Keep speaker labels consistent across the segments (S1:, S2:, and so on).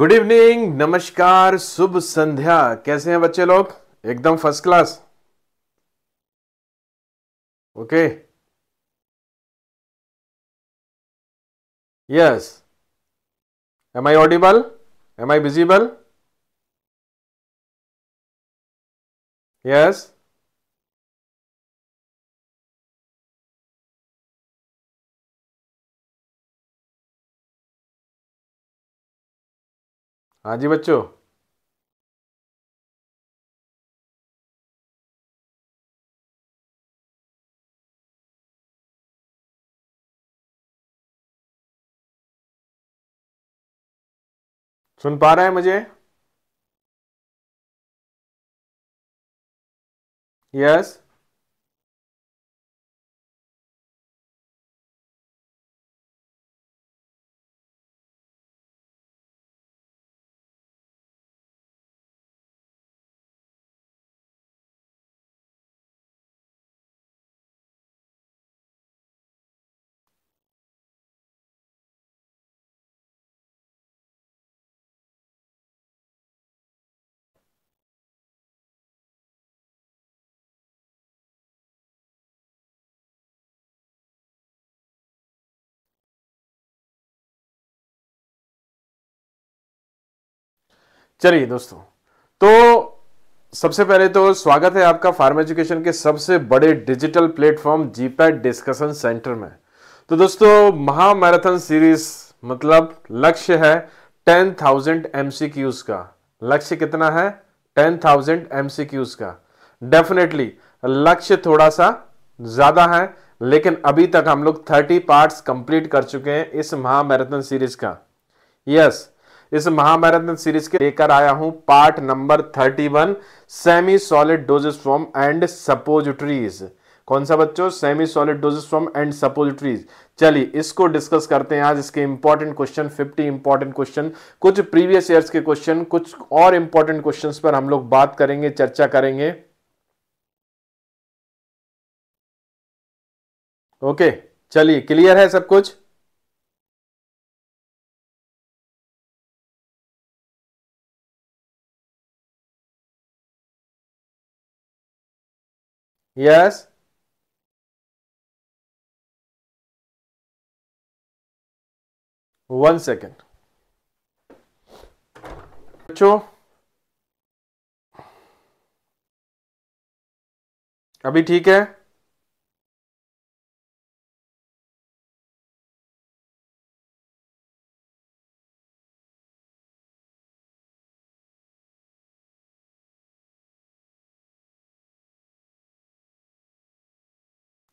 S1: Good evening नमस्कार शुभ संध्या कैसे हैं बच्चे लोग
S2: एकदम first class okay yes M I audible M I visible yes हाँ जी बच्चों सुन पा रहे हैं मुझे यस yes. चलिए दोस्तों तो
S1: सबसे पहले तो स्वागत है आपका फार्म एजुकेशन के सबसे बड़े digital platform GPAT discussion centre में तो दोस्तों महामैराथन सीरीज मतलब लक्ष्य है टेन थाउजेंड एमसीक्यूज का लक्ष्य कितना है टेन थाउजेंड एमसीक्यूज का डेफिनेटली लक्ष्य थोड़ा सा ज्यादा है लेकिन अभी तक हम लोग थर्टी पार्ट्स कंप्लीट कर चुके हैं इस महामैराथन सीरीज का यस yes, इस महामैराथन सीरीज के लेकर आया हूं part number 31 semi solid doses form and suppositories कौन सा बच्चों semi solid doses form and suppositories चलिए इसको डिस्कस करते हैं आज इसके इंपॉर्टेंट क्वेश्चन 50 इंपॉर्टेंट क्वेश्चन कुछ प्रीवियस ईयर्स के क्वेश्चन कुछ और इंपॉर्टेंट क्वेश्चन पर हम लोग बात करेंगे
S2: चर्चा करेंगे ओके चलिए क्लियर है सब कुछ Yes. One second. बच्चों अभी ठीक है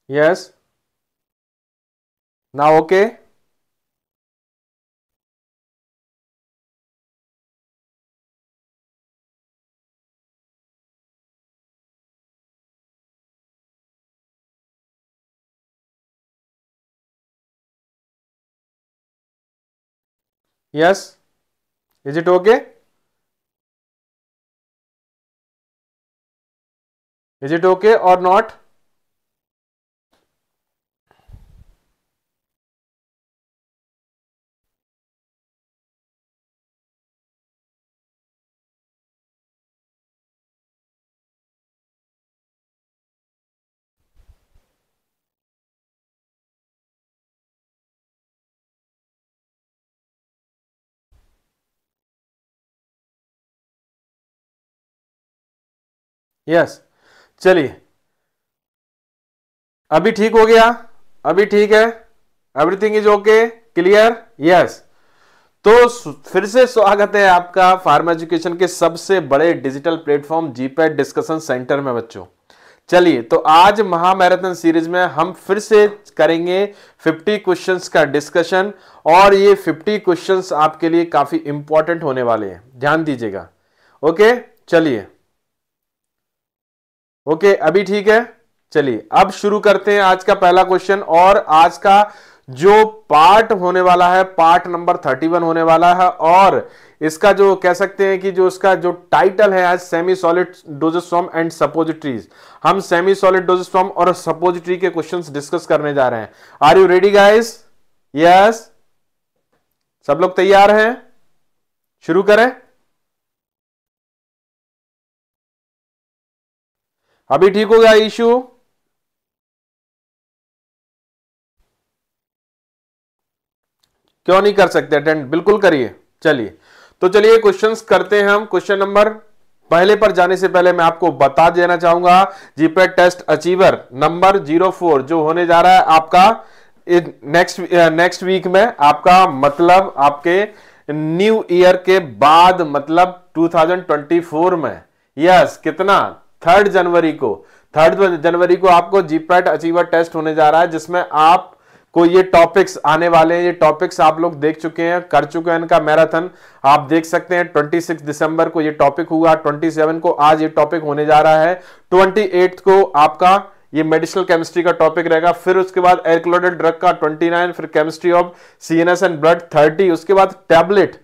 S2: Yes. Now okay? Yes. Is it okay? Is it okay or not? Yes चलिए अभी ठीक हो गया
S1: अभी ठीक है everything is okay clear yes तो फिर से स्वागत है आपका फार्मा एजुकेशन के सबसे बड़े digital platform GPAT discussion centre में बच्चों चलिए तो आज महामैराथन सीरीज में हम फिर से करेंगे 50 क्वेश्चंस का डिस्कशन और ये 50 क्वेश्चंस आपके लिए काफी इंपॉर्टेंट होने वाले हैं ध्यान दीजिएगा ओके चलिए ओके अभी ठीक है चलिए अब शुरू करते हैं आज का पहला क्वेश्चन और आज का जो पार्ट होने वाला है पार्ट नंबर थर्टी वन होने वाला है और इसका जो कह सकते हैं कि जो इसका जो टाइटल है आज semi solid form and suppositories हम सेमी सॉलिड फॉर्म और सपोजिट्री के क्वेश्चंस डिस्कस करने जा रहे हैं are you ready guys yes सब लोग तैयार हैं
S2: शुरू करें अभी ठीक हो गया इश्यू क्यों नहीं कर सकते अटेंड बिल्कुल करिए
S1: चलिए तो चलिए क्वेश्चंस करते हैं हम क्वेश्चन नंबर पहले पर जाने से पहले मैं आपको बता देना चाहूंगा GPAT test achiever number zero four जो होने जा रहा है आपका नेक्स्ट नेक्स्ट वीक में आपका मतलब आपके न्यू ईयर के बाद मतलब 2024 में यस कितना थर्ड जनवरी को थर्ड जनवरी को आपको जीपैट अचीवर टेस्ट होने जा रहा है जिसमें आप को ये टॉपिक्स आने वाले हैं ये टॉपिक्स आप लोग देख चुके हैं कर चुके हैं इनका मैराथन आप देख सकते हैं 26 दिसंबर को ये टॉपिक हुआ 27 को आज ये टॉपिक होने जा रहा है 28 को आपका ये मेडिसिनल केमिस्ट्री का टॉपिक रहेगा फिर उसके बाद एयरक्लोडेड ड्रग का 29 फिर chemistry of C and blood thirty उसके बाद टैबलेट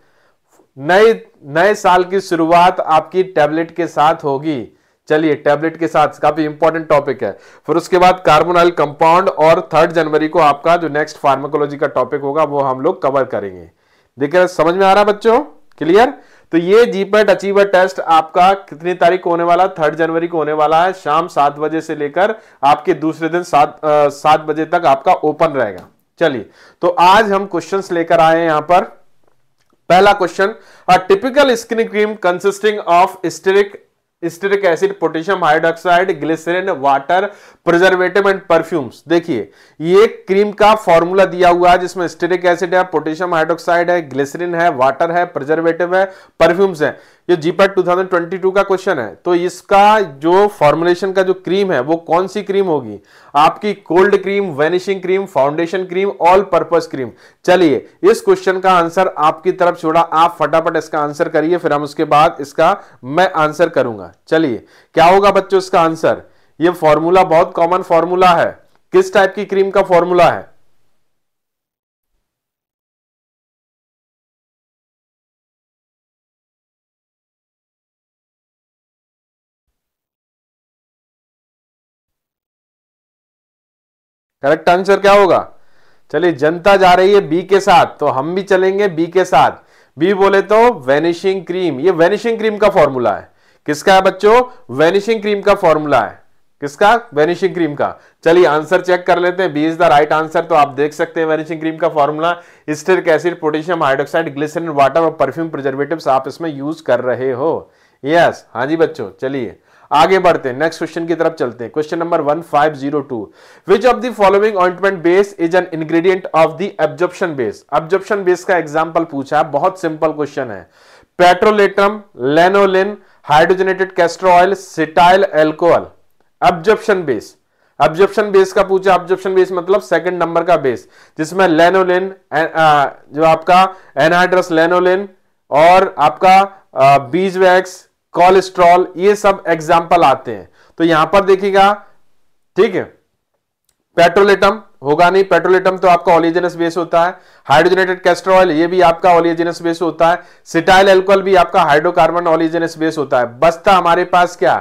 S1: नए नए साल की शुरुआत आपकी टैबलेट के साथ होगी चलिए टैबलेट के साथ काफी इंपॉर्टेंट टॉपिक है फिर उसके बाद कार्बोनाइल कंपाउंड और थर्ड जनवरी को आपका जो नेक्स्ट फार्माकोलॉजी का टॉपिक होगा वो हम लोग कवर करेंगे देखिए रहे समझ में आ रहा है बच्चों क्लियर तो ये जीपेट अचीवर टेस्ट आपका कितनी तारीख को होने वाला थर्ड जनवरी को होने वाला है शाम सात बजे से लेकर आपके दूसरे दिन सात सात बजे तक आपका ओपन रहेगा चलिए तो आज हम क्वेश्चन लेकर आए हैं यहां पर पहला question a typical skin cream consisting of stearic stearic acid potassium hydroxide glycerin water preservative and perfumes देखिए ये क्रीम का फॉर्मूला दिया हुआ है जिसमें स्टेरिक एसिड है पोटेशियम हाइड्रोक्साइड है ग्लिसरिन है वाटर है प्रिजर्वेटिव है परफ्यूम्स है ये जीपैट 2022 का क्वेश्चन है तो इसका जो फॉर्मुलेशन का जो क्रीम है वो कौन सी क्रीम होगी आपकी cold cream vanishing cream foundation cream all purpose cream चलिए इस क्वेश्चन का आंसर आपकी तरफ छोड़ा आप फटाफट इसका आंसर करिए फिर हम उसके बाद इसका मैं आंसर करूंगा चलिए क्या होगा बच्चों इसका आंसर ये फॉर्मूला बहुत कॉमन फॉर्मूला है किस टाइप की क्रीम का
S2: फॉर्मूला है करेक्ट आंसर
S1: क्या होगा चलिए जनता जा रही है बी के साथ तो हम भी चलेंगे बी के साथ बी बोले तो वेनिशिंग क्रीम ये वेनिशिंग क्रीम का फॉर्मूला है किसका है बच्चों वेनिशिंग क्रीम का फॉर्मूला है किसका वेनिशिंग क्रीम का चलिए आंसर चेक कर लेते हैं B is the right answer तो आप देख सकते हैं वेनिशिंग क्रीम का formula stearic acid potassium hydroxide glycerin water और परफ्यूम प्रिजर्वेटिव आप इसमें यूज कर रहे हो यस yes, हाँ जी बच्चों चलिए आगे बढ़ते हैं नेक्स्ट क्वेश्चन की तरफ चलते हैं question number one five zero two which of the following ointment base is an ingredient of the absorption base absorption base का एग्जांपल पूछा है बहुत सिंपल क्वेश्चन है petrolatum lanolin hydrogenated castor oil cetyl alcohol absorption base absorption base का पूछा absorption base मतलब second number का base जिसमें लेनोलिन जो आपका एनहाइड्रस लेनोलिन और आपका बीज वैक्स कोलेस्ट्रॉल ये सब एग्जाम्पल आते हैं तो यहां पर देखिएगा ठीक है पेट्रोलेटम होगा नहीं पेट्रोलेटम तो आपका ऑलिजिनस बेस होता है हाइड्रोजनेटेड कैस्टर ये भी आपका ऑलिजिनस बेस होता है सिटाइल एल्कोहल भी आपका हाइड्रोकार्बन ऑलिजिनस बेस होता है बसता हमारे पास क्या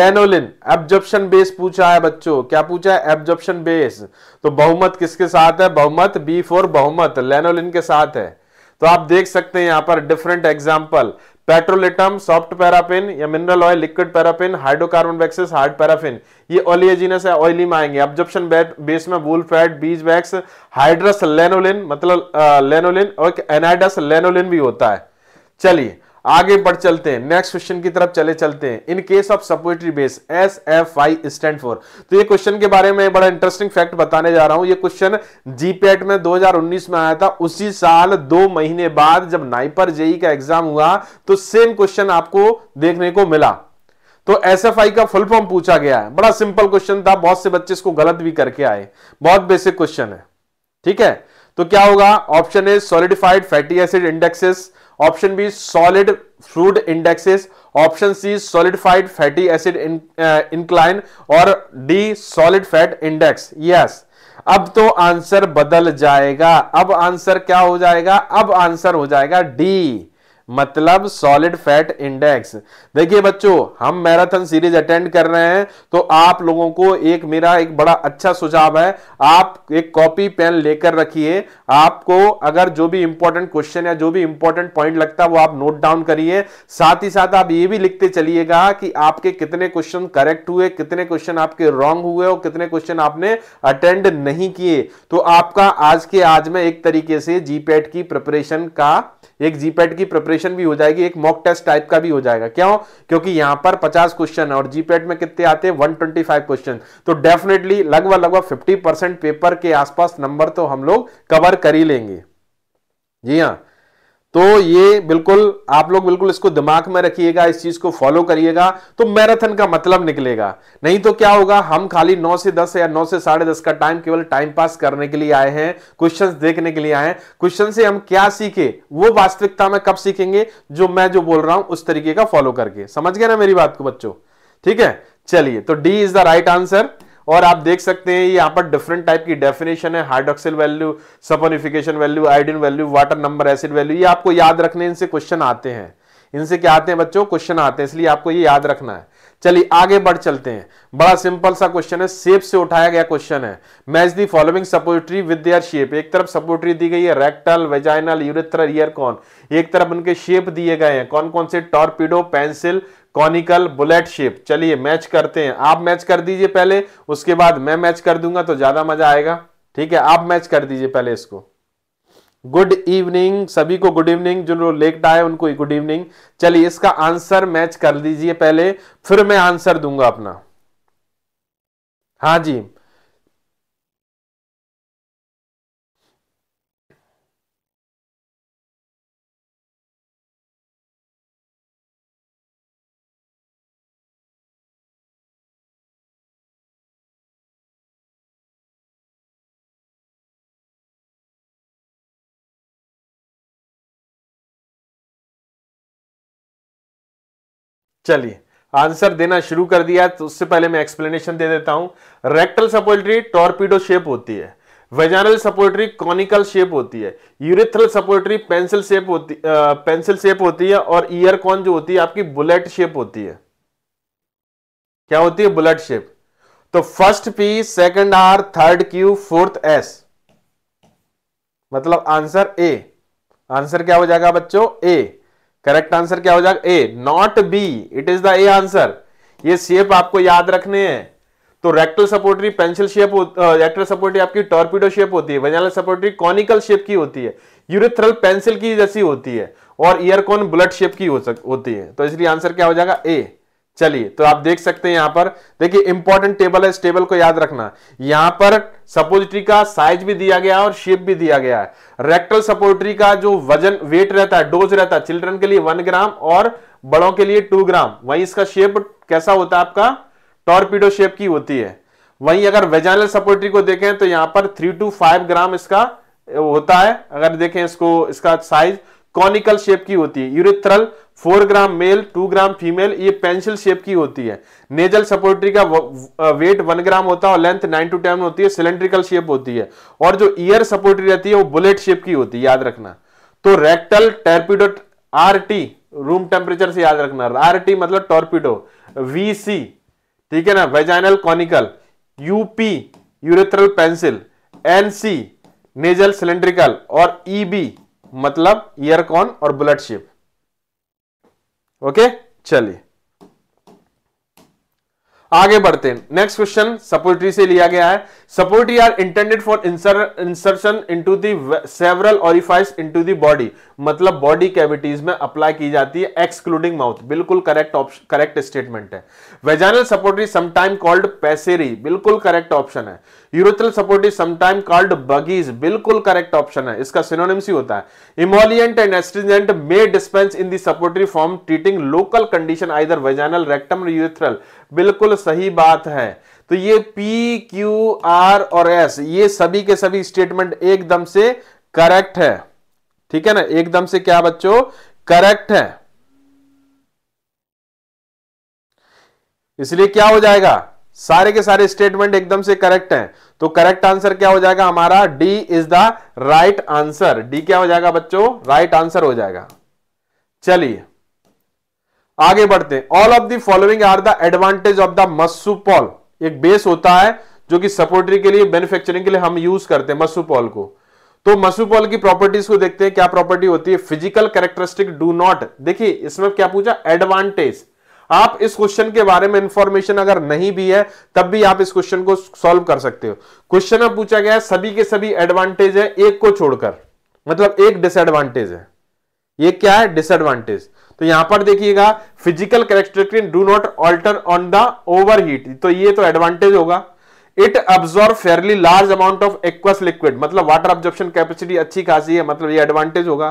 S1: लेनोलिन एब्जॉर्प्शन बेस पूछा है बच्चों क्या पूछा है एब्जॉर्प्शन बेस तो बहुमत किसके साथ है बहुमत बी फोर बहुमत लेनोलिन के साथ है तो आप देख सकते हैं यहां पर different example petrolatum soft paraffin या mineral oil liquid paraffin hydrocarbon waxes hard paraffin ये ऑलियजीनस है ऑयली में आएंगे ऑब्जप्शन बेस में wool fat beeswax hydrous lanolin मतलब लेनोलिन और एनाइडस लेनोलिन भी होता है चलिए आगे बढ़ चलते हैं नेक्स्ट क्वेश्चन की तरफ चले चलते हैं in case of suppository base S F I stand for तो ये क्वेश्चन के बारे में बड़ा इंटरेस्टिंग फैक्ट बताने जा रहा हूं ये क्वेश्चन जीपेट में 2019 में आया था उसी साल दो महीने बाद जब नाइपर जेई का एग्जाम हुआ तो सेम क्वेश्चन आपको देखने को मिला तो एस एफ आई का फुल फॉर्म पूछा गया है बड़ा सिंपल क्वेश्चन था बहुत से बच्चे इसको गलत भी करके आए बहुत बेसिक क्वेश्चन है ठीक है तो क्या होगा option A solidified fatty acid indexes option B solid fruit indexes option C fried fatty acid incline और D solid fat index yes अब तो आंसर बदल जाएगा अब आंसर क्या हो जाएगा अब आंसर हो जाएगा डी मतलब सॉलिड फैट इंडेक्स देखिए बच्चों हम मैराथन सीरीज अटेंड कर रहे हैं तो आप लोगों को एक मेरा एक बड़ा अच्छा सुझाव है आप एक कॉपी पेन लेकर रखिए आपको अगर जो भी इंपॉर्टेंट क्वेश्चन या जो भी इंपॉर्टेंट पॉइंट लगता है वो आप नोट डाउन करिए साथ ही साथ आप ये भी लिखते चलिएगा कि आपके कितने क्वेश्चन करेक्ट हुए कितने क्वेश्चन आपके रॉन्ग हुए और कितने क्वेश्चन आपने अटेंड नहीं किए तो आपका आज के आज में एक तरीके से जीपेट की प्रिपरेशन का एक जीपेट की प्रिपरेशन भी हो जाएगी एक मॉक टेस्ट टाइप का भी हो जाएगा क्यों क्योंकि यहां पर 50 क्वेश्चन है और जीपेट में कितने आते हैं 125 क्वेश्चन तो डेफिनेटली लगभग लगभग 50 परसेंट पेपर के आसपास नंबर तो हम लोग कवर कर ही लेंगे जी हाँ तो ये बिल्कुल आप लोग बिल्कुल इसको दिमाग में रखिएगा इस चीज को फॉलो करिएगा तो मैराथन का मतलब निकलेगा नहीं तो क्या होगा हम खाली 9 से 10 या 9 से साढ़े दस का टाइम केवल टाइम पास करने के लिए आए हैं क्वेश्चंस देखने के लिए आए हैं क्वेश्चन से हम क्या सीखे वो वास्तविकता में कब सीखेंगे जो मैं जो बोल रहा हूं उस तरीके का फॉलो करके समझ गया ना मेरी बात को बच्चों ठीक है चलिए तो D is the right answer और आप देख सकते हैं यहाँ पर डिफरेंट टाइप की डेफिनेशन है hydroxyl value saponification value iodine value water number acid value ये आपको याद रखने इनसे क्वेश्चन आते हैं इनसे क्या आते हैं बच्चों क्वेश्चन आते हैं इसलिए आपको ये याद रखना है चलिए आगे बढ़ चलते हैं बड़ा सिंपल सा क्वेश्चन है शेप से उठाया गया क्वेश्चन है match the following suppository with their shape एक तरफ सपोर्टरी दी गई है rectal vaginal urethral ear cone एक तरफ उनके शेप दिए गए हैं कौन कौन से torpedo pencil conical bullet shape चलिए मैच करते हैं आप मैच कर दीजिए पहले उसके बाद मैं मैच कर दूंगा तो ज्यादा मजा आएगा ठीक है आप मैच कर दीजिए पहले इसको गुड इवनिंग सभी को गुड इवनिंग जो लोग लेट आए उनको गुड इवनिंग चलिए इसका आंसर मैच कर दीजिए पहले फिर मैं आंसर
S2: दूंगा अपना हाँ जी चलिए आंसर देना शुरू
S1: कर दिया तो उससे पहले मैं एक्सप्लेनेशन दे देता हूं रेक्टल सपोल्ट्री टॉर्पीडो शेप होती है वेजानल सपोर्टरी कॉनिकल शेप होती है यूरिथल सपोर्ट्री पेंसिल शेप होती आ, पेंसिल शेप होती है और ईयर कॉन जो होती है आपकी बुलेट शेप होती है क्या होती है बुलेट शेप तो first P second R third Q fourth S मतलब आंसर ए आंसर क्या हो जाएगा बच्चों ए करेक्ट आंसर क्या हो जाएगा A not B it is the A answer ये शेप आपको याद रखने हैं तो rectal suppository pencil shape rectal suppository आपकी टॉर्पिडो शेप होती है वेजाइनल सपोर्टरी कॉनिकल शेप की होती है यूरिथ्रल पेंसिल की जैसी होती है और ईयरकॉन बुलेट शेप की हो सक होती है तो इसलिए आंसर क्या हो जाएगा ए चलिए तो आप देख सकते हैं यहां पर देखिए इंपॉर्टेंट टेबल है इस टेबल को याद रखना यहां पर सपोजिटरी का साइज भी दिया गया है और शेप भी दिया गया है रेक्टल सपोजिटरी का जो वजन वेट रहता है डोज रहता है चिल्ड्रन के लिए वन ग्राम और बड़ों के लिए टू ग्राम वहीं इसका शेप कैसा होता है आपका टॉर्पीडो शेप की होती है वहीं अगर वेजाइनल सपोर्ट्री को देखें तो यहां पर थ्री टू फाइव ग्राम इसका होता है अगर देखें इसको इसका साइज कॉनिकल शेप की होती है urethral four gram male two gram female ये पेंसिल शेप की होती है नेजल सपोर्टरी का वेट वन ग्राम होता है और लेंथ नाइन टू टेन होती है सिलेंड्रिकल शेप होती है और जो ईयर सपोर्टरी रहती है वो बुलेट शेप की होती है याद रखना तो rectal torpedo R T room temperature से याद रखना आर टी मतलब टॉर्पिडो वी सी ठीक है ना vaginal conical UP urethral pencil NC nasal cylindrical और ई e बी मतलब ईयरकॉन और बुलेट शिप ओके चलिए आगे बढ़ते हैं नेक्स्ट क्वेश्चन सपोर्ट्री से लिया गया है suppository are intended for insertion into the several orifice into the body मतलब बॉडी कैविटीज में अप्लाई की जाती है एक्सक्लूडिंग माउथ बिल्कुल करेक्ट ऑप्शन करेक्ट स्टेटमेंट है vaginal suppository sometime called pessary बिल्कुल करेक्ट ऑप्शन है urethral suppository sometime called bougies बिल्कुल करेक्ट ऑप्शन है इसका सिनोनिम्स ही होता है emollient and astringent may dispense in the suppository form treating local condition either vaginal rectum urethral बिल्कुल सही बात है तो ये पी क्यू आर और एस ये सभी के सभी स्टेटमेंट एकदम से करेक्ट है ठीक है ना एकदम से क्या बच्चों करेक्ट है इसलिए क्या हो जाएगा सारे के सारे स्टेटमेंट एकदम से करेक्ट हैं तो करेक्ट आंसर क्या हो जाएगा हमारा D is the right answer D क्या हो जाएगा बच्चों राइट right आंसर हो जाएगा चलिए आगे बढ़ते हैं all of the following are the advantage of the Massupol एक बेस होता है जो कि सपोर्टरी के लिए मैन्युफैक्चरिंग के लिए हम यूज करते हैं मस्सुपॉल को तो मसूपॉल की प्रॉपर्टीज को देखते हैं क्या प्रॉपर्टी होती है फिजिकल कैरेक्टरिस्टिक डू नॉट देखिए इसमें क्या पूछा एडवांटेज आप इस क्वेश्चन के बारे में इंफॉर्मेशन अगर नहीं भी है तब भी आप इस क्वेश्चन को सॉल्व कर सकते हो क्वेश्चन में पूछा गया है सभी के सभी एडवांटेज है एक को छोड़कर मतलब एक डिसएडवांटेज है ये क्या है डिसएडवांटेज तो यहां पर देखिएगा physical characteristic do not alter on the over heat तो ये तो एडवांटेज होगा it absorb fairly large amount of aqueous liquid मतलब वाटर ऑब्जॉर्प्शन कैपेसिटी अच्छी खासी है मतलब ये एडवांटेज होगा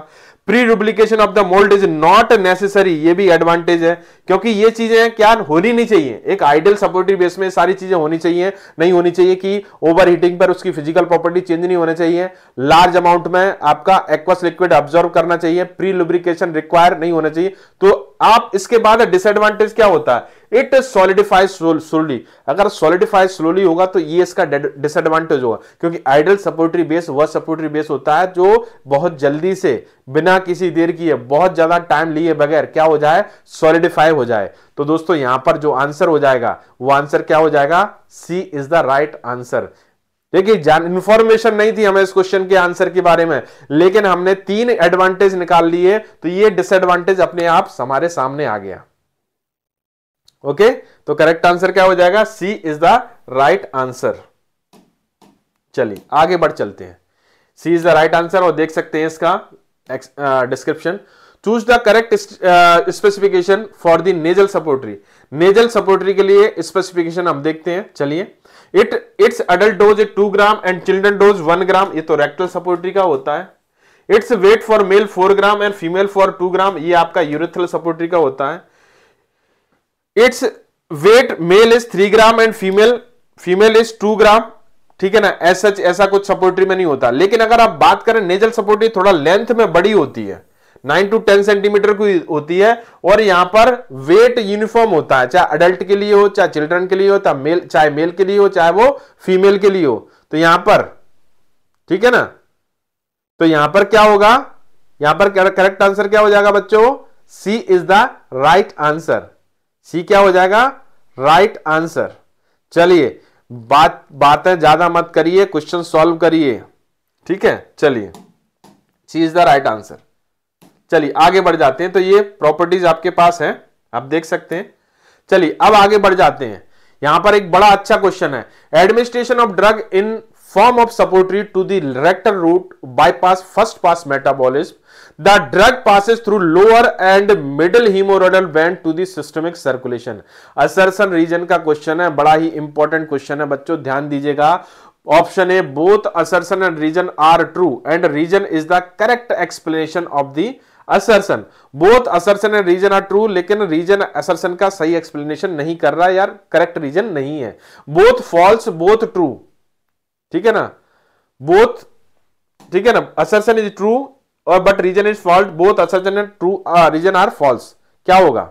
S1: pre duplication of the mould is not necessary ये भी एडवांटेज है क्योंकि ये चीजें क्या होनी नहीं चाहिए एक आइडियल सपोर्टिव बेस में सारी चीजें होनी चाहिए नहीं होनी चाहिए कि ओवर हीटिंग पर उसकी फिजिकल प्रॉपर्टी चेंज नहीं होना चाहिए लार्ज अमाउंट में आपका एक्वस लिक्विड ऑब्जॉर्व करना चाहिए प्री लुब्रिकेशन रिक्वायर नहीं होना चाहिए तो आप इसके बाद डिसएडवांटेज क्या होता है इट सॉलिडिफाइज स्लोली अगर सॉलिडिफाइज स्लोली होगा तो ये इसका डिसएडवांटेज होगा क्योंकि आइडल सपोर्टरी बेस वह सपोर्टरी बेस होता है जो बहुत जल्दी से बिना किसी देर किए बहुत ज्यादा टाइम लिए बगैर क्या हो जाए सॉलिडिफाई हो जाए तो दोस्तों यहां पर जो आंसर हो जाएगा वो आंसर क्या हो जाएगा C is the right answer देखिए जान इंफॉर्मेशन नहीं थी हमें इस क्वेश्चन के आंसर के बारे में लेकिन हमने तीन एडवांटेज निकाल लिए तो ये डिसएडवांटेज अपने आप हमारे सामने आ गया ओके तो करेक्ट आंसर क्या हो जाएगा C is the right answer चलिए आगे बढ़ चलते हैं C is the right answer और देख सकते हैं इसका description choose the correct specification for the nasal suppository nasal suppository के लिए स्पेसिफिकेशन हम देखते हैं चलिए it it's adult dose it two gram and children dose one gram ये तो रेक्टल सपोर्टरी का होता है it's weight for male four gram and female for to gram ये आपका यूरिथल सपोर्टरी का होता है it's weight male is three gram and female female is two gram ठीक है ना एस एच ऐसा कुछ सपोर्टरी में नहीं होता लेकिन अगर आप बात करें नेजल सपोर्टरी थोड़ा लेंथ में बड़ी होती है नाइन टू टेन सेंटीमीटर की होती है और यहां पर वेट यूनिफॉर्म होता है चाहे अडल्ट के लिए हो चाहे चिल्ड्रन के लिए हो चाहे मेल चाहे मेल के लिए हो चाहे वो फीमेल के लिए हो तो यहां पर ठीक है ना तो यहां पर क्या होगा यहां पर करेक्ट आंसर क्या हो जाएगा बच्चों C is the right answer C क्या हो जाएगा राइट right आंसर चलिए बात बातें ज्यादा मत करिए क्वेश्चन सॉल्व करिए ठीक है चलिए C is the right answer चलिए आगे बढ़ जाते हैं तो ये प्रॉपर्टीज आपके पास है आप देख सकते हैं चलिए अब आगे बढ़ जाते हैं यहां पर एक बड़ा अच्छा क्वेश्चन है administration of drug in form of suppository to the rectal route bypass first pass metabolism. The drug passes through lower and middle hemorrhoidal vein to the systemic circulation. Assertion region का question है बड़ा ही important question है बच्चों ध्यान दीजिएगा option A both assertion and reason are true and reason is the correct explanation of the assertion both assertion and reason are true लेकिन reason assertion का सही एक्सप्लेनेशन नहीं कर रहा यार करेक्ट रीजन नहीं है बोथ फॉल्स बोथ ट्रू ठीक है ना बोथ ठीक है ना असरसन इज ट्रू और but reason is fault both assertion and true reason are false क्या होगा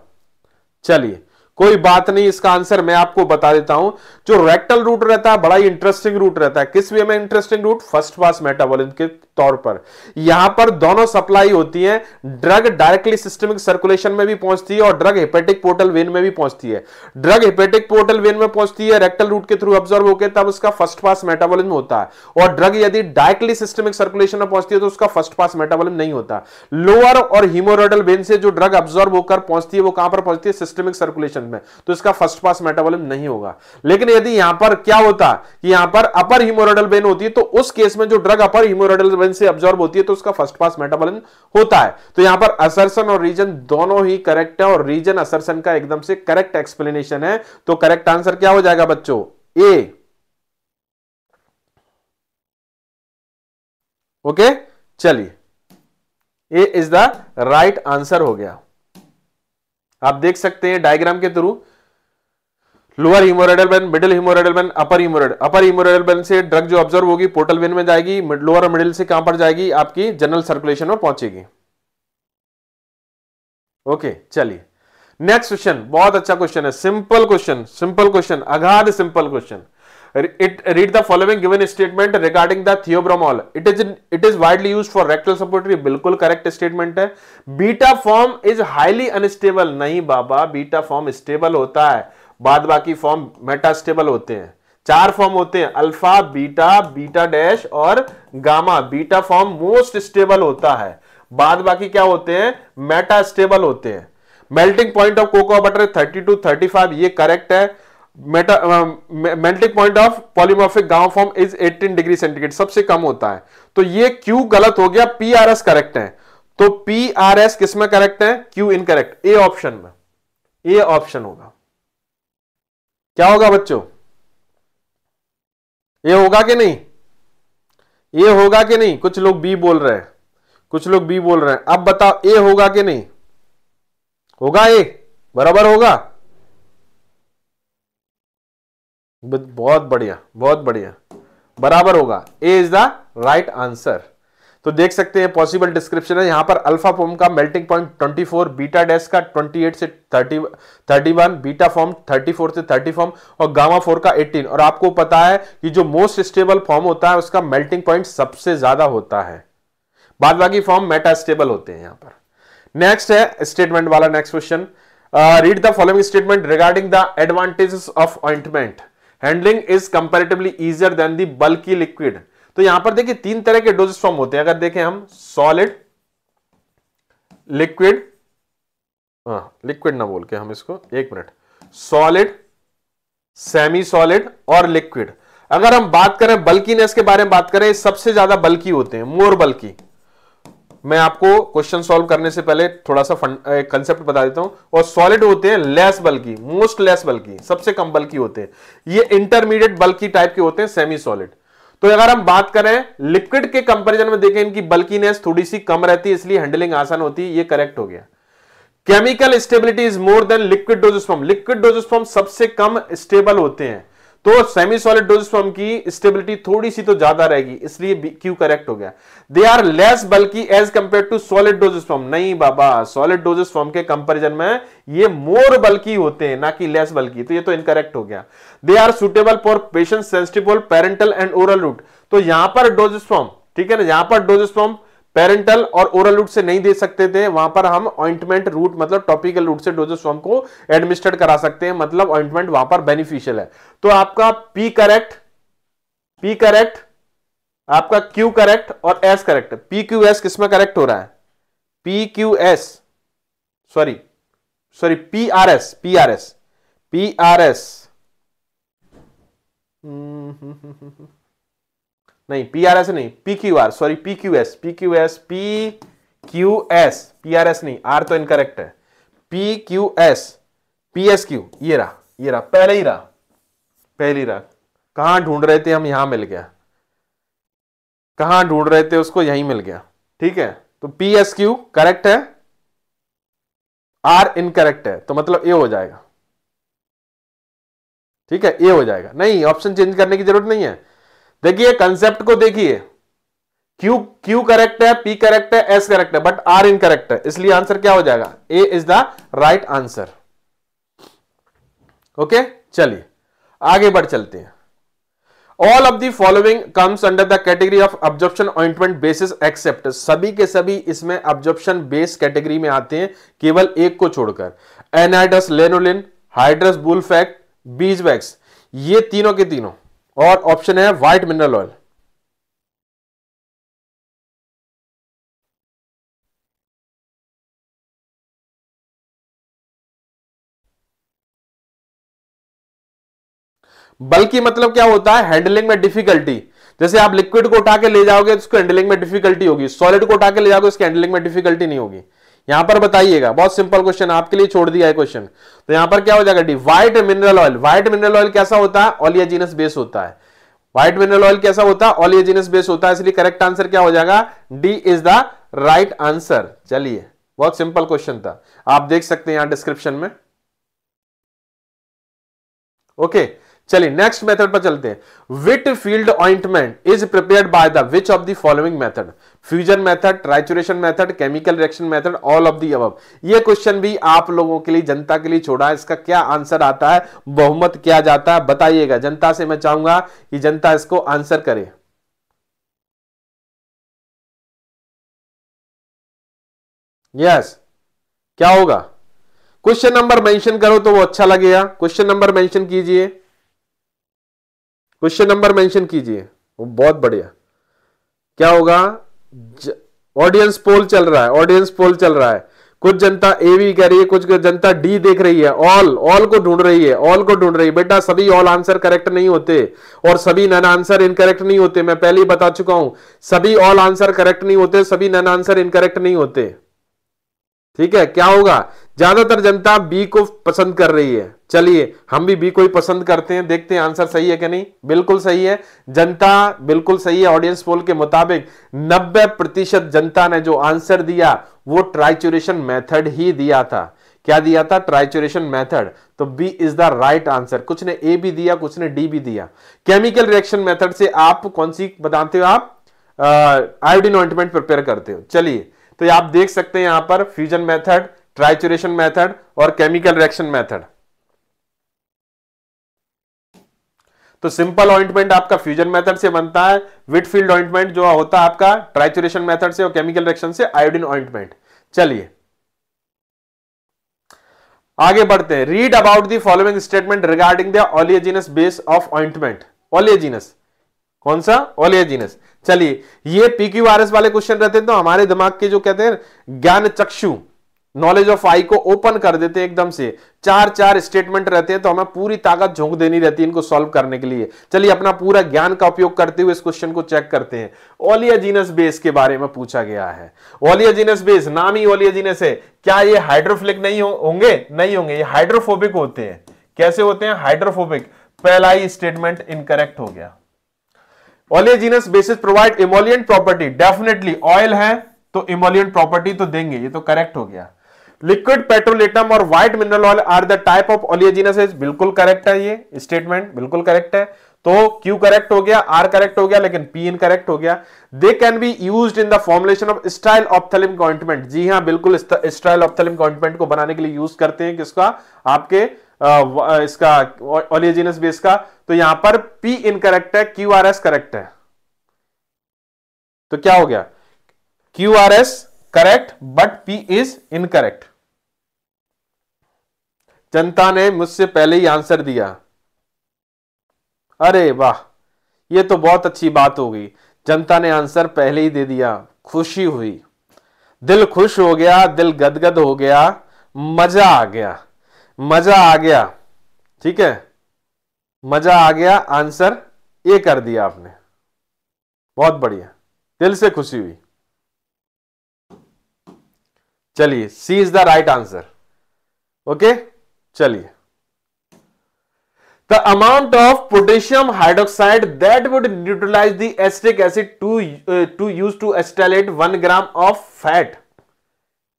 S1: चलिए कोई बात नहीं इसका आंसर मैं आपको बता देता हूं जो रेक्टल रूट रहता है बड़ा ही इंटरेस्टिंग रूट रहता है किस वे में interesting route first pass metabolism के तौर पर यहां पर दोनों सप्लाई होती है ड्रग डायरेक्टली सिस्टमिक सर्कुलेशन में भी पहुंचती है और ड्रग हिपेटिक पोर्टल वेन में भी पहुंचती है ड्रग हिपेटिक पोर्टल वेन में पहुंचती है रेक्टल रूट के थ्रू ऑब्जर्व होकर तब उसका फर्स्ट पास मेटाबॉलिज्म होता है और ड्रग यदि डायरेक्टली सिस्टमिक सर्कुलेशन में पहुंचती है तो उसका फर्स्ट पास मेटाबॉलिज्म नहीं होता लोअर और हिमोरोडल वेन से जो ड्रग ऑब्जर्व होकर पहुंचती है वो कहां पर पहुंचती है सिस्टमिक सर्कुलेशन में तो इसका फर्स्ट पास मेटाबॉलिज्म नहीं होगा लेकिन यदि यहां पर क्या होता कि यहां पर अपर हिमोरोडल वेन होती है तो उस केस में जो ड्रग अपर हिमोरोडल वेन से ऑब्जॉर्व होती है तो उसका फर्स्ट पास मेटाबॉलिज्म होता है तो यहां पर असरसन और रीजन दोनों ही करेक्ट है और रीजन असरसन का एकदम से करेक्ट एक्सप्लेनेशन है तो करेक्ट आंसर क्या हो जाएगा बच्चों ए ओके चलिए A is the right answer हो गया आप देख सकते हैं डायग्राम के through lower haemorrhoidal vein middle haemorrhoidal vein upper haemorrhoid upper haemorrhoidal vein से ड्रग जो ऑब्जर्व होगी पोर्टल वेन में जाएगी लोअर और मिडिल से कहां पर जाएगी आपकी जनरल सर्कुलेशन में पहुंचेगी ओके चलिए नेक्स्ट क्वेश्चन बहुत अच्छा क्वेश्चन है सिंपल क्वेश्चन सिंपल क्वेश्चन अगाध simple question it read the following given statement regarding the theobromol it is it is widely used for rectal suppository bilkul correct statement hai beta form is highly unstable nahi baba beta form stable hota hai baad baki form metastable hote hain चार form होते हैं alpha beta beta dash और gamma beta form most stable होता है बाद बाकी क्या होते हैं मेटा स्टेबल होते हैं melting point of cocoa butter 32 35 ये करेक्ट है मेल्टिंग पॉइंट ऑफ पॉलीमोफिक गांव फॉर्म इज 18 डिग्री सेंटीग्रेड सबसे कम होता है तो ये क्यू गलत हो गया पी आर एस करेक्ट है तो पी आर एस किसमें करेक्ट है Q इनकरेक्ट ए ऑप्शन में ए ऑप्शन होगा क्या होगा बच्चों ये होगा कि नहीं ये होगा कि नहीं कुछ लोग बी बोल रहे हैं कुछ लोग बी बोल रहे हैं अब बताओ ए होगा कि नहीं होगा ए बराबर होगा बहुत बढ़िया बहुत बढ़िया बराबर होगा A is the right answer तो देख सकते हैं पॉसिबल डिस्क्रिप्शन है यहां पर अल्फा फॉर्म का मेल्टिंग पॉइंट 24 बीटा डैश का 28 से 30 31 बीटा फॉर्म 34 से 30 फॉर्म और गामा फोर का 18 और आपको पता है कि जो मोस्ट स्टेबल फॉर्म होता है उसका मेल्टिंग पॉइंट सबसे ज्यादा होता है बाद बाकी फॉर्म मेटा स्टेबल होते हैं यहां पर नेक्स्ट है स्टेटमेंट वाला next question read the following statement regarding the advantages of ointment handling is comparatively easier than the bulky liquid तो यहां पर देखिए तीन तरह के डोजेस फॉर्म होते हैं अगर देखें हम सॉलिड लिक्विड हाँ, लिक्विड ना बोल के हम इसको एक मिनट सॉलिड सेमी सॉलिड और लिक्विड अगर हम बात करें बल्किनेस के बारे में बात करें सबसे ज्यादा बल्कि होते हैं मोर बल्की मैं आपको क्वेश्चन सॉल्व करने से पहले थोड़ा सा कंसेप्ट बता देता हूं और सॉलिड होते हैं लेस बल्कि मोस्ट लेस बल्कि सबसे कम बल्कि होते हैं ये इंटरमीडिएट बल्कि टाइप के होते हैं सेमी सॉलिड तो अगर हम बात करें लिक्विड के कंपेरिजन में देखें इनकी बल्किनेस थोड़ी सी कम रहती है इसलिए हैंडलिंग आसान होती है ये करेक्ट हो गया chemical stability is more than liquid dosage form liquid dosage form सबसे कम स्टेबल होते हैं तो सेमी सॉलिड डोजिस फॉर्म की स्टेबिलिटी थोड़ी सी तो ज्यादा रहेगी इसलिए क्यू करेक्ट हो गया they are less bulky as compare to solid dosage form नहीं बाबा सॉलिड डोजेस फॉर्म के कंपेरिजन में ये मोर बल्कि होते हैं ना कि लेस बल्कि तो ये तो इनकरेक्ट हो गया they are suitable for patient sensitive parenteral and oral route तो यहां पर डोजेस फॉर्म ठीक है ना यहां पर डोजेस फॉर्म पेरेंटल और ओरल रूट से नहीं दे सकते थे वहां पर हम ऑइंटमेंट रूट मतलब टॉपिकल रूट से डोजोस्वम को एडमिनिस्टर्ड करा सकते हैं मतलब ऑइंटमेंट वहां पर बेनिफिशियल है तो आपका पी करेक्ट पी करेक्ट आपका क्यू करेक्ट और S correct P Q S किसमें करेक्ट हो रहा है P Q S sorry sorry P R S P R S P R S नहीं पी आर एस नहीं P Q R sorry P Q S P Q S P Q S P R S नहीं R तो incorrect है P Q S P S Q ये रहा ये रहा पहले ही रहा पहली रहा कहा ढूंढ रहे थे हम यहां मिल गया कहा ढूंढ रहे थे उसको यहीं मिल गया ठीक है तो पी एस क्यू करेक्ट है आर इनकरेक्ट है तो मतलब ए हो जाएगा ठीक है ए हो जाएगा नहीं ऑप्शन चेंज करने की जरूरत नहीं है देखिए कंसेप्ट को देखिए क्यू क्यू करेक्ट है पी करेक्ट है एस करेक्ट है बट आर करेक्ट है इसलिए आंसर क्या हो जाएगा A is the right answer okay चलिए आगे बढ़ चलते हैं all of the following comes under the category of absorption ointment bases except सभी के सभी इसमें ऑब्जॉर्प्शन बेस कैटेगरी में आते हैं केवल एक को छोड़कर एनाइडस लेनोलिन हाइड्रस बुलफैक्ट
S2: बीजवैक्स ये तीनों के तीनों और ऑप्शन है व्हाइट मिनरल ऑयल बल्कि मतलब क्या होता है हैंडलिंग में डिफिकल्टी जैसे आप लिक्विड को उठा के
S1: ले जाओगे तो उसको हैंडलिंग में डिफिकल्टी होगी सॉलिड को उठा के ले जाओगे उसकी हैंडलिंग में डिफिकल्टी नहीं होगी यहां पर बताइएगा बहुत सिंपल क्वेश्चन आपके लिए छोड़ दिया है क्वेश्चन तो यहां पर क्या हो जाएगा D white mineral oil white mineral oil कैसा होता है ऑलियाजीनस बेस होता है व्हाइट मिनरल ऑयल कैसा होता है ऑलियाजीनस बेस होता है इसलिए करेक्ट आंसर क्या हो जाएगा D is the right answer चलिए बहुत सिंपल क्वेश्चन था आप देख सकते हैं यहां डिस्क्रिप्शन में ओके okay. चलिए नेक्स्ट मेथड पर चलते हैं Whitfield ointment is prepared by the which of the following method fusion method trituration method chemical reaction method all of the अब ये क्वेश्चन भी आप लोगों के लिए जनता के लिए छोड़ा है इसका क्या आंसर आता है बहुमत क्या जाता है बताइएगा जनता से मैं चाहूंगा कि जनता इसको आंसर करे
S2: यस yes. क्या होगा क्वेश्चन नंबर मेंशन करो तो वो अच्छा लगेगा क्वेश्चन नंबर मेंशन कीजिए
S1: क्वेश्चन नंबर मेंशन कीजिए वो बहुत बढ़िया क्या होगा ऑडियंस पोल चल रहा है ऑडियंस पोल चल रहा है कुछ जनता ए भी कह रही है कुछ जनता डी देख रही है ऑल ऑल को ढूंढ रही है ऑल को ढूंढ रही है बेटा सभी ऑल आंसर करेक्ट नहीं होते और सभी नन आंसर इनकरेक्ट नहीं होते मैं पहले ही बता चुका हूं सभी ऑल आंसर करेक्ट नहीं होते सभी नन आंसर इनकरेक्ट नहीं होते ठीक है क्या होगा ज्यादातर जनता बी को पसंद कर रही है चलिए हम भी बी को ही पसंद करते हैं देखते हैं आंसर सही है कि नहीं बिल्कुल सही है जनता बिल्कुल सही है ऑडियंस पोल के मुताबिक 90 प्रतिशत जनता ने जो आंसर दिया वो ट्राइचुरेशन मेथड ही दिया था क्या दिया था ट्राइचुरेशन मेथड तो B is the right answer कुछ ने ए भी दिया कुछ ने डी भी दिया केमिकल रिएक्शन मेथड से आप कौन सी बताते हो आप आयोडिन ऑइंटमेंट प्रिपेयर करते हो चलिए तो आप देख सकते हैं यहां पर फ्यूजन मेथड ट्राइचुरेशन मेथड और केमिकल रिएक्शन मेथड तो सिंपल ऑइंटमेंट आपका फ्यूजन मेथड से बनता है विटफील्ड ऑइंटमेंट जो होता है आपका ट्राइचुरेशन मेथड से और केमिकल रिएक्शन से आयोडीन ऑइंटमेंट चलिए आगे बढ़ते हैं read about the following statement regarding the oleaginous base of ointment oleaginous कौन सा ओलियाजीनस चलिए ये पीक्यू आर एस वाले क्वेश्चन रहते तो हमारे दिमाग के जो कहते हैं ज्ञान चक्षु नॉलेज ऑफ आई को ओपन कर देते एकदम से चार चार स्टेटमेंट रहते हैं तो हमें पूरी ताकत झोंक देनी रहती है इनको सॉल्व करने के लिए चलिए अपना पूरा ज्ञान का उपयोग करते हुए इस क्वेश्चन को चेक करते हैं ओलियाजीनस बेस के बारे में पूछा गया है ओलियाजीनस बेस नाम ही ओलियाजीनस है क्या ये हाइड्रोफिलिक नहीं होंगे नहीं होंगे ये हाइड्रोफोबिक होते हैं कैसे होते हैं हाइड्रोफोबिक पहला ही स्टेटमेंट इनकरेक्ट हो गया oleaginous bases provide emollient property definitely oil है तो इमोलियंट प्रॉपर्टी तो देंगे ये तो करेक्ट हो गया लिक्विड पेट्रोलेटम और white mineral oil are the type of oleaginous बिल्कुल करेक्ट है ये स्टेटमेंट बिल्कुल करेक्ट है तो Q करेक्ट हो गया R करेक्ट हो गया लेकिन P इन करेक्ट हो गया they can be use in the formulation of sterile ophthalmic ointment जी हाँ बिल्कुल स्टाइल ऑप्थेलिम ऑइंटमेंट को बनाने के लिए यूज करते हैं किसका आपके इसका ओलियजीनस बेस का तो यहां पर P इनकरेक्ट है क्यू आर एस करेक्ट है तो क्या हो गया Q R S correct but P is incorrect जनता ने मुझसे पहले ही आंसर दिया अरे वाह ये तो बहुत अच्छी बात हो गई जनता ने आंसर पहले ही दे दिया खुशी हुई दिल खुश हो गया दिल गदगद हो गया मजा आ गया मजा आ गया ठीक है मजा आ गया आंसर ए कर दिया आपने बहुत बढ़िया दिल से खुशी हुई चलिए C is the right answer okay चलिए the amount of potassium hydroxide that would neutralise the acetic acid to to use to acetylate one gram of fat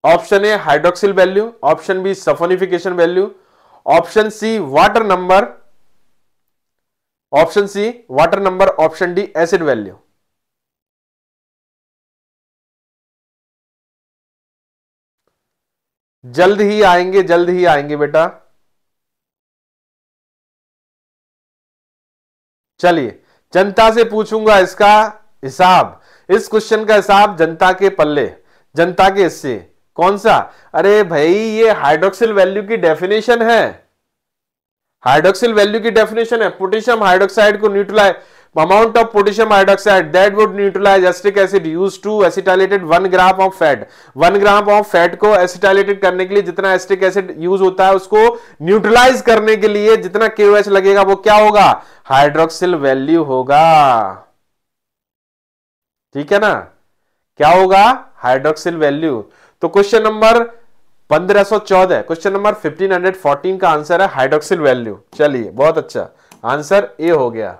S1: option A hydroxyl value option B saponification value option C water number
S2: option C water number option D acid value जल्द ही आएंगे जल्द ही आएंगे बेटा
S1: चलिए जनता से पूछूंगा इसका हिसाब इस क्वेश्चन का हिसाब जनता के पल्ले जनता के हिस्से कौन सा अरे भाई ये हाइड्रोक्सिल वैल्यू की डेफिनेशन है हाइड्रोक्सिल वैल्यू की डेफिनेशन है पोटेशियम हाइड्रोक्साइड को neutralise amount of potassium hydroxide that would neutralise acetic acid use to acetylated one gram of fat one gram of fat को एसिटाइलेटेड करने के लिए जितना एसिटिक एसिड यूज होता है उसको न्यूट्रलाइज करने के लिए जितना के लगेगा वो क्या होगा हाइड्रोक्सिल वैल्यू होगा ठीक है ना क्या होगा हाइड्रोक्सिल वैल्यू तो क्वेश्चन नंबर 1514 क्वेश्चन नंबर 1514 का आंसर है हाइड्रोक्सिल वैल्यू चलिए बहुत अच्छा आंसर ए हो गया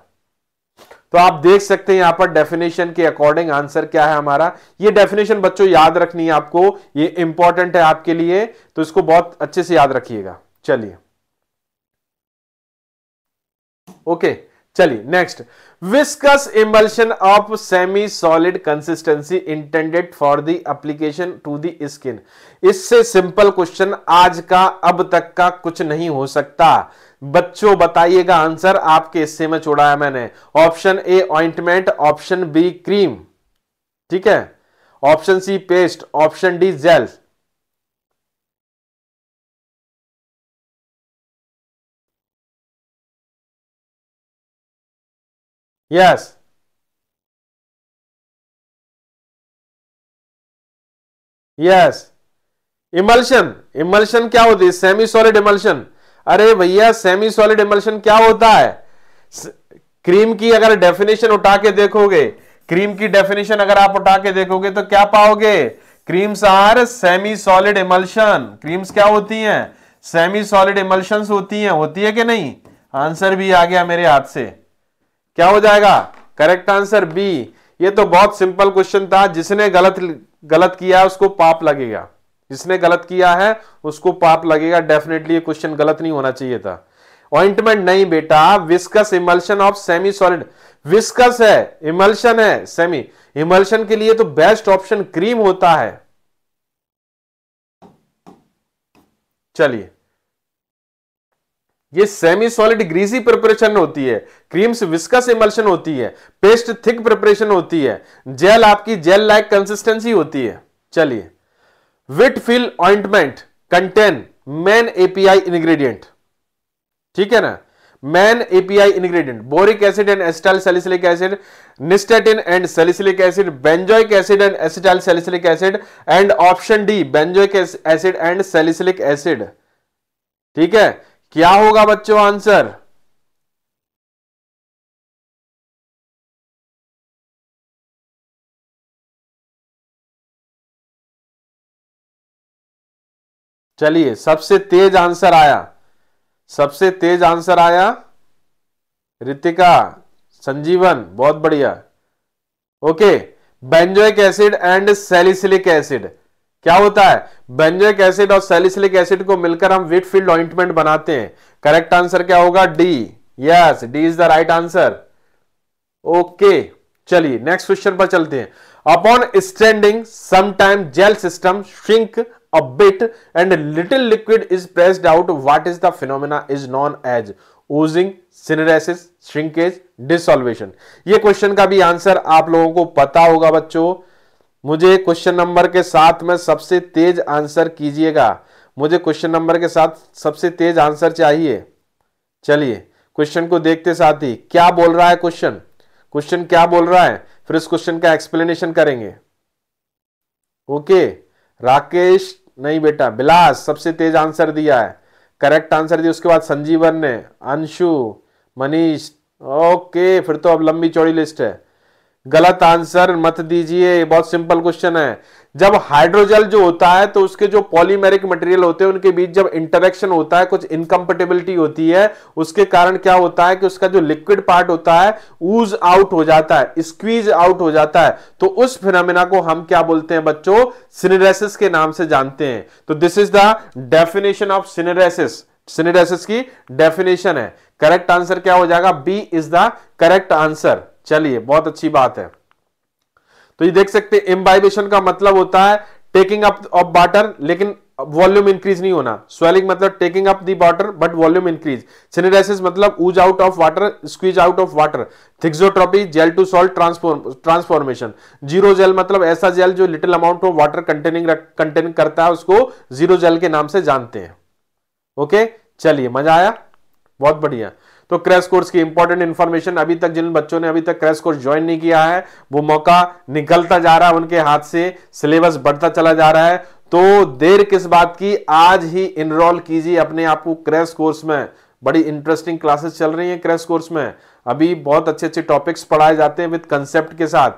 S1: तो आप देख सकते हैं यहां पर डेफिनेशन के अकॉर्डिंग आंसर क्या है हमारा ये डेफिनेशन बच्चों याद रखनी है आपको ये इंपॉर्टेंट है आपके लिए तो इसको बहुत अच्छे से याद रखिएगा चलिए ओके okay. चलिए next viscous emulsion of semi solid consistency intended for the application to the skin इससे सिंपल क्वेश्चन आज का अब तक का कुछ नहीं हो सकता बच्चों बताइएगा आंसर आपके हिस्से में छोड़ा है मैंने option A ointment option B cream
S2: ठीक है option C paste option D gels Yes. Yes emulsion
S1: emulsion क्या होती है सेमी सॉलिड इमल्शन अरे भैया सेमी सॉलिड इमल्शन क्या होता है क्रीम की अगर डेफिनेशन उठा के देखोगे क्रीम की डेफिनेशन अगर आप उठा के देखोगे तो क्या पाओगे creams are semi solid emulsion creams क्या होती हैं सेमी सॉलिड इमल्शन होती हैं होती है कि नहीं आंसर भी आ गया मेरे हाथ से क्या हो जाएगा करेक्ट आंसर बी ये तो बहुत सिंपल क्वेश्चन था जिसने गलत गलत किया है उसको पाप लगेगा जिसने गलत किया है उसको पाप लगेगा डेफिनेटली ये क्वेश्चन गलत नहीं होना चाहिए था ऑइंटमेंट नहीं बेटा viscous emulsion of semi solid viscous है इमल्शन है सेमी इमल्शन के लिए तो बेस्ट ऑप्शन क्रीम होता है चलिए ये सेमी सॉलिड ग्रीसी प्रिपरेशन होती है क्रीम्स विस्कस इमल्शन होती है पेस्ट थिक प्रिपरेशन होती है जेल आपकी जेल लाइक कंसिस्टेंसी होती है चलिए Whitfield ointment contain main API ingredient ठीक है ना main API ingredient boric acid and acetyl salicylic acid nystatin and salicylic acid benzoic acid and acetyl salicylic acid and option D benzoic acid and
S2: salicylic acid ठीक है क्या होगा बच्चों answer चलिए सबसे तेज आंसर आया सबसे तेज आंसर आया
S1: रितिका संजीवन बहुत बढ़िया okay benzoic acid and salicylic acid क्या होता है बेंजोइक एसिड और सेलिसिलिक एसिड को मिलकर हम फील्ड ऑइंटमेंट बनाते हैं करेक्ट आंसर क्या होगा D yes D is the right answer okay चलिए नेक्स्ट क्वेश्चन पर चलते हैं upon standing sometime gel system shrink a bit and little liquid is pressed out what is the phenomena is known as oozing syneresis shrinkage shrinkage ये question का भी answer आप लोगों को पता होगा बच्चों मुझे क्वेश्चन नंबर के साथ में सबसे तेज आंसर कीजिएगा मुझे क्वेश्चन नंबर के साथ सबसे तेज आंसर चाहिए चलिए क्वेश्चन को देखते साथ ही क्या बोल रहा है क्वेश्चन क्वेश्चन क्या बोल रहा है फिर इस क्वेश्चन का एक्सप्लेनेशन करेंगे ओके राकेश नहीं बेटा बिलास सबसे तेज आंसर दिया है करेक्ट आंसर दिया उसके बाद संजीवन ने अंशु मनीष ओके फिर तो अब लंबी चौड़ी लिस्ट है गलत आंसर मत दीजिए बहुत सिंपल क्वेश्चन है जब हाइड्रोजल जो होता है तो उसके जो पॉलीमेरिक मटेरियल होते हैं उनके बीच जब इंटरेक्शन होता है कुछ इनकम्पेटेबिलिटी होती है उसके कारण क्या होता है कि उसका जो लिक्विड पार्ट होता है ऊज आउट हो जाता है स्क्वीज आउट हो जाता है तो उस फिनमिना को हम क्या बोलते हैं बच्चों सिनेरेसिस के नाम से जानते हैं तो this is the definition of syneresis syneresis की डेफिनेशन है करेक्ट आंसर क्या हो जाएगा B is the correct answer चलिए बहुत अच्छी बात है तो ये देख सकते हैं इम्बाइबेशन का मतलब होता है टेकिंग अप ऑफ वाटर लेकिन वॉल्यूम इंक्रीज नहीं होना स्वेलिंग मतलब taking up the water but volume increase syneresis मतलब ooze out of water squeeze out of water thixotropy gel to sol transform transformation xerogel मतलब ऐसा gel जो little amount of water containing contain करता है उसको zero jail के नाम से जानते हैं ओके चलिए मजा आया बहुत बढ़िया तो क्रैश कोर्स की इंपॉर्टेंट इन्फॉर्मेशन अभी तक जिन बच्चों ने अभी तक क्रैश कोर्स ज्वाइन नहीं किया है वो मौका निकलता जा रहा है उनके हाथ से सिलेबस बढ़ता चला जा रहा है तो देर किस बात की आज ही इनरोल कीजिए अपने आप को क्रैश कोर्स में बड़ी इंटरेस्टिंग क्लासेस चल रही हैं क्रैश कोर्स में अभी बहुत अच्छे अच्छे टॉपिक्स पढ़ाए जाते हैं विद कंसेप्ट के साथ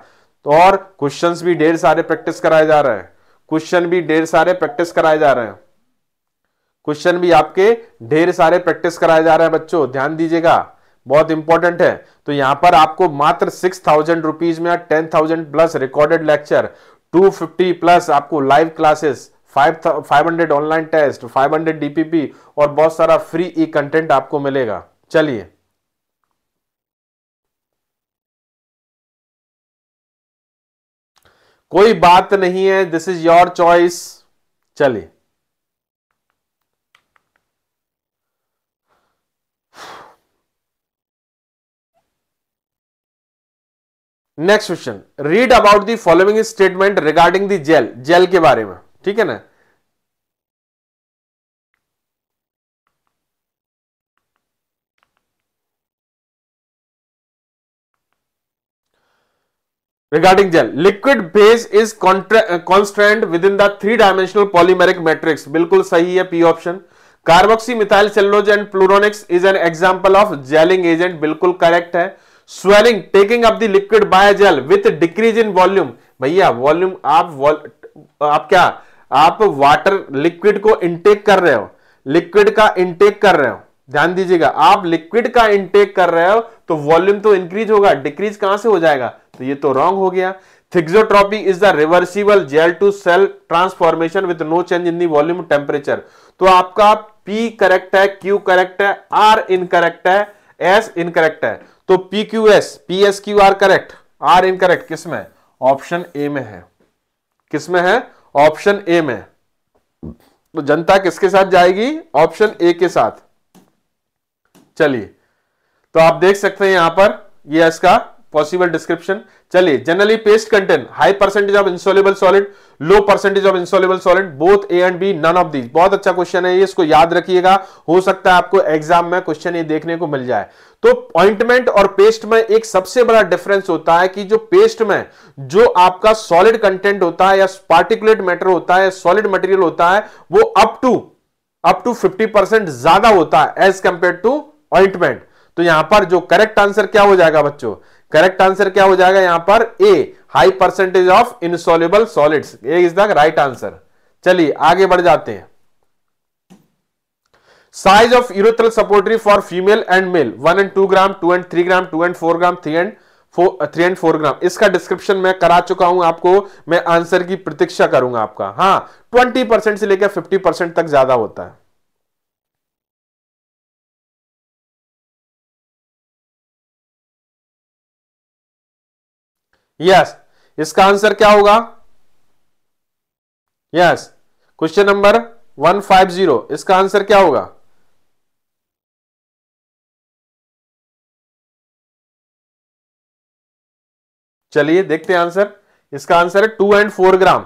S1: तो और क्वेश्चंस भी ढेर सारे प्रैक्टिस कराए जा रहे हैं क्वेश्चन भी ढेर सारे प्रैक्टिस कराए जा रहे हैं क्वेश्चन भी आपके ढेर सारे प्रैक्टिस कराए जा रहे हैं बच्चों ध्यान दीजिएगा बहुत इंपॉर्टेंट है तो यहां पर आपको मात्र सिक्स थाउजेंड रुपीज में ten thousand plus recorded lecture two fifty plus आपको live classes five five hundred online test five hundred DPP और बहुत सारा फ्री ई कंटेंट आपको मिलेगा चलिए कोई बात नहीं है दिस इज योर चॉइस चलिए
S3: next question read about the following statement regarding the gel gel के बारे में ठीक है ना
S2: regarding gel
S1: liquid base is constant with in the three dimensional polymeric matrix बिल्कुल सही है P option carboxy methyl cellulose and pluronics is an example of gelling agent बिल्कुल करेक्ट है swelling taking up the liquid biogel with decrease in volume भैया volume आप वॉल आप क्या आप वाटर लिक्विड को इंटेक कर रहे हो लिक्विड का इंटेक कर रहे हो ध्यान दीजिएगा आप लिक्विड का इंटेक कर रहे हो तो वॉल्यूम तो इंक्रीज होगा डिक्रीज कहां से हो जाएगा तो ये तो रॉन्ग हो गया thixotropy is the reversible gel to sol transformation with no change in the volume temperature तो आपका पी करेक्ट है क्यू करेक्ट है आर इनकरेक्ट है एस इनकरेक्ट है तो P Q S P S Q R correct R incorrect किसमें option A में है किसमें है ऑप्शन ए में तो जनता किसके साथ जाएगी ऑप्शन ए के साथ चलिए तो आप देख सकते हैं यहां पर यह इसका पॉसिबल डिस्क्रिप्शन चलिए generally paste content high percentage of insoluble solid low percentage of insoluble solid both A and B none of these बहुत अच्छा क्वेश्चन है ये इसको याद रखिएगा हो सकता है आपको एग्जाम में क्वेश्चन ये देखने को मिल जाए तो ऑइंटमेंट और पेस्ट में एक सबसे बड़ा डिफरेंस होता है कि जो पेस्ट में जो आपका सॉलिड कंटेंट होता है या पार्टिकुलेट मैटर होता है सॉलिड मटेरियल होता है वो अप टू अप टू 50% ज्यादा होता है एज कंपेयर टू ऑइंटमेंट तो यहां पर जो करेक्ट आंसर क्या हो जाएगा बच्चों करेक्ट आंसर क्या हो जाएगा यहां पर A high percentage of insoluble solids A is the right answer चलिए आगे बढ़ जाते हैं size of urethral suppository for female and male one and two gram two and three gram two and four gram three and three and four gram इसका description मैं करा चुका हूं आपको मैं आंसर की प्रतीक्षा करूंगा आपका हाँ ट्वेंटी परसेंट से लेकर फिफ्टी परसेंट
S2: तक ज्यादा होता है यस इसका आंसर क्या होगा yes question number one five zero इसका आंसर क्या होगा चलिए देखते हैं आंसर
S1: इसका आंसर है टू एंड फोर ग्राम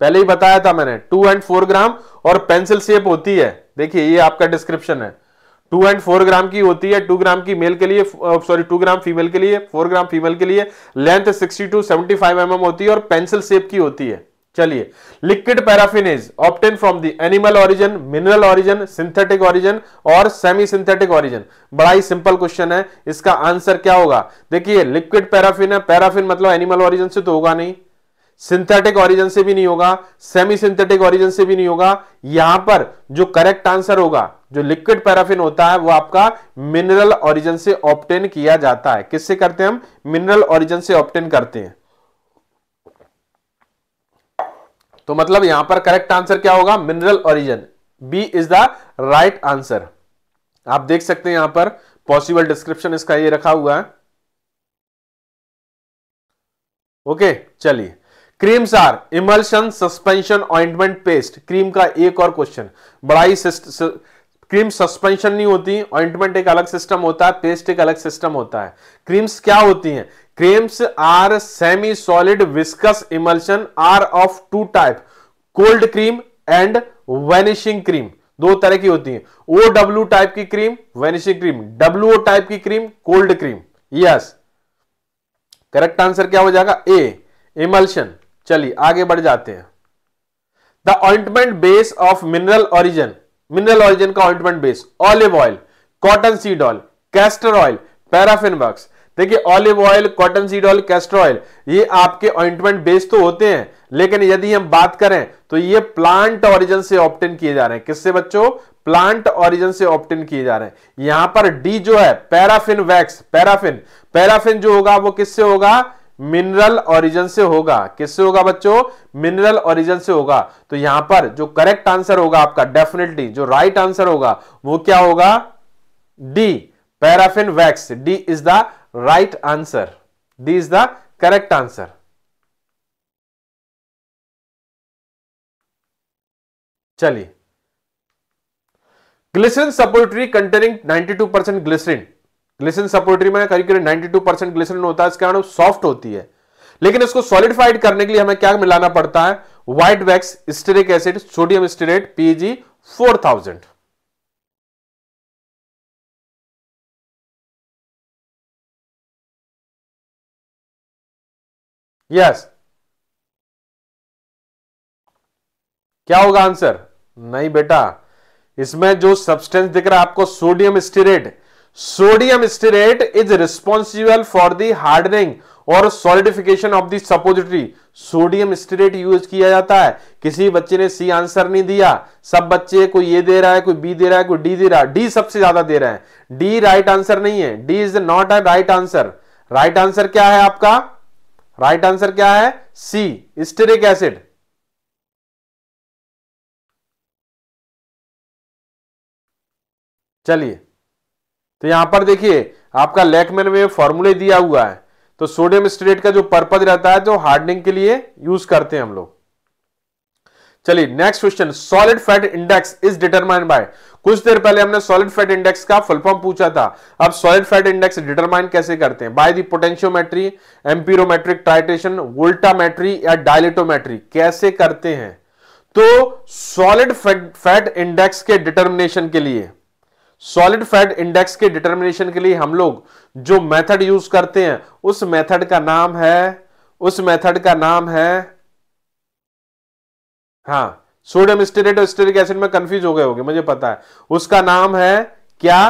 S1: पहले ही बताया था मैंने टू एंड फोर ग्राम और पेंसिल शेप होती है देखिए ये आपका डिस्क्रिप्शन है टू एंड फोर ग्राम की होती है टू ग्राम की मेल के लिए सॉरी टू ग्राम फीमेल के लिए फोर ग्राम फीमेल के लिए length sixty two seventy five M होती है और पेंसिल सेप की होती है चलिए liquid paraffin is obtained from the animal origin mineral origin synthetic origin और सेमी सिंथेटिक ऑरिजन बड़ा ही सिंपल क्वेश्चन है इसका आंसर क्या होगा देखिए लिक्विड पैराफिन है पैराफिन मतलब एनिमल ऑरिजन से तो होगा नहीं सिंथेटिक ऑरिजन से भी नहीं होगा सेमी सिंथेटिक ऑरिजन से भी नहीं होगा यहां पर जो करेक्ट आंसर होगा जो लिक्विड पैराफिन होता है वो आपका मिनरल ऑरिजन से ऑप्टेन किया जाता है किससे करते हैं हम मिनरल ऑरिजन से ऑप्टेन करते हैं तो मतलब यहां पर करेक्ट आंसर क्या होगा mineral origin B is the right answer आप देख सकते हैं यहां पर पॉसिबल डिस्क्रिप्शन इसका ये रखा हुआ है ओके चलिए creams are emulsion suspension ointment paste cream का एक और क्वेश्चन बड़ाई क्रीम सस्पेंशन नहीं होती ऑइंटमेंट एक अलग सिस्टम होता है पेस्ट एक अलग सिस्टम होता है क्रीम्स क्या होती हैं creams are semi solid viscous emulsion are of two type cold cream and vanishing cream दो तरह की होती है ओ डब्ल्यू टाइप की cream vanishing cream W O type की cream cold cream yes correct answer क्या हो जाएगा ए इमल्शन चलिए आगे बढ़ जाते हैं the ointment base of mineral origin mineral origin का ointment base olive oil cotton seed oil castor oil paraffin wax देखिए olive oil cotton seed oil castor oil ये आपके ऑइंटमेंट बेस तो होते हैं लेकिन यदि हम बात करें तो ये प्लांट ऑरिजन से ऑप्टेन किए जा रहे हैं किससे बच्चों प्लांट ऑरिजन से ऑप्टेन किए जा रहे हैं यहां पर डी जो है पैराफिन वैक्स पैराफिन पैराफिन जो होगा वो किससे होगा मिनरल ओरिजन से होगा किससे होगा बच्चों मिनरल ओरिजन से होगा तो यहां पर जो करेक्ट आंसर होगा आपका डेफिनेटली जो राइट right आंसर होगा वो क्या होगा D paraffin wax D is the right answer D is the correct answer चलिए glycerin suppository containing 92 percent glycerin glycerin suppository में करीब नाइनटी टू परसेंट ग्लिसन होता है इसके कारण सॉफ्ट होती है लेकिन इसको सॉलिडफाइड करने के लिए हमें क्या मिलाना पड़ता है white wax stearic acid sodium stearate PG
S2: four thousand yes क्या होगा आंसर नहीं बेटा
S1: इसमें जो सब्सटेंस दिख रहा है आपको sodium stearate sodium stearate is responsible for the hardening और solidification of the suppository sodium stearate use किया जाता है किसी बच्चे ने सी आंसर नहीं दिया सब बच्चे कोई ये दे रहा है कोई बी दे रहा है कोई डी दे रहा है डी सबसे ज्यादा दे रहे हैं डी राइट आंसर नहीं है D is not a right answer right answer क्या है आपका राइट right आंसर क्या है
S2: सी स्टेरिक एसिड चलिए तो यहां पर देखिए
S1: आपका लेकमेन में फॉर्मूले दिया हुआ है तो सोडियम स्ट्रेट का जो पर्पज रहता है जो हार्डनिंग के लिए यूज करते हैं हम लोग चलिए next question solid fat index is determined by कुछ देर पहले हमने सॉलिड फैट इंडेक्स का फुल फॉर्म पूछा था अब सॉलिड फैट इंडेक्स डिटरमाइन कैसे करते हैं by the potentiometry amperometric titration voltammetry या डायलेटोमेट्री कैसे करते हैं तो सॉलिड फैट इंडेक्स के डिटर्मिनेशन के लिए सॉलिड फैट इंडेक्स के डिटर्मिनेशन के लिए हम लोग जो मेथड यूज करते हैं उस मेथड का नाम है उस मेथड का नाम है हाँ सोडियम स्टेरेट और स्टेरिक एसिड में कंफ्यूज हो गए होंगे मुझे पता है उसका नाम है क्या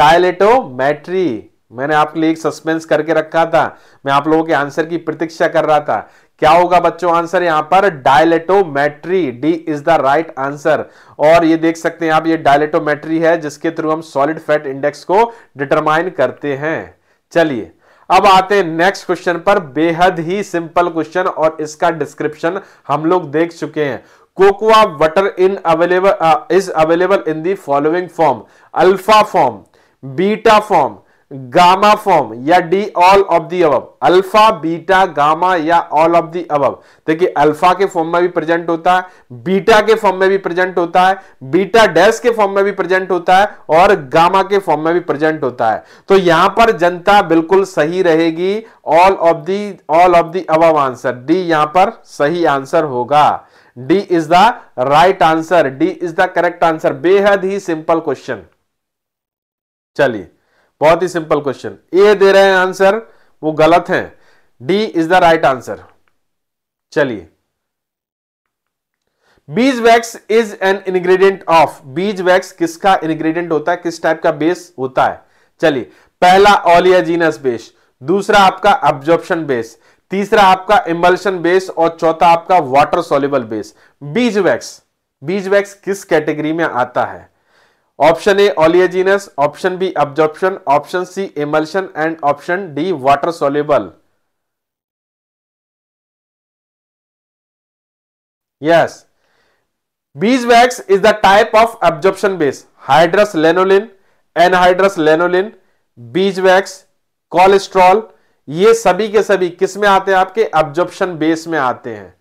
S1: डायलेटोमैट्री मैंने आपके लिए एक सस्पेंस करके रखा था मैं आप लोगों के आंसर की प्रतीक्षा कर रहा था क्या होगा बच्चों आंसर यहां पर dilatometry D is the right answer और ये देख सकते हैं आप ये डायलेटोमेट्री है जिसके थ्रू हम सॉलिड फैट इंडेक्स को डिटरमाइन करते हैं चलिए अब आते हैं नेक्स्ट क्वेश्चन पर बेहद ही सिंपल क्वेश्चन और इसका डिस्क्रिप्शन हम लोग देख चुके हैं cocoa butter in available is available in the following form alpha form beta form gamma form या D all of the above alpha beta gamma या ऑल ऑफ दी अबब देखिए अल्फा के फॉर्म में भी प्रेजेंट होता है beta के form में भी प्रेजेंट होता है बीटा डैश के फॉर्म में भी प्रेजेंट होता है और गामा के फॉर्म में भी प्रेजेंट होता है तो यहां पर जनता बिल्कुल सही रहेगी all of the all of the above answer D यहां पर सही आंसर होगा D is the right answer D is the correct answer बेहद ही सिंपल क्वेश्चन चलिए बहुत ही सिंपल क्वेश्चन ए दे रहे हैं आंसर वो गलत है D is the right answer चलिए beeswax is an ingredient of beeswax किसका इनग्रीडियंट होता है किस टाइप का बेस होता है चलिए पहला ऑलियाजीनस बेस दूसरा आपका ऑब्जॉर्प्शन बेस तीसरा आपका इम्बल्शन बेस और चौथा आपका water soluble base beeswax beeswax किस कैटेगरी में आता है option A oleaginous option B absorption option C emulsion and option D water soluble yes beeswax is the type of of base hydrous lanolin anhydrous lanolin beeswax cholesterol ये सभी के सभी किस में आते हैं आपके एब्जॉर्प्शन बेस में आते हैं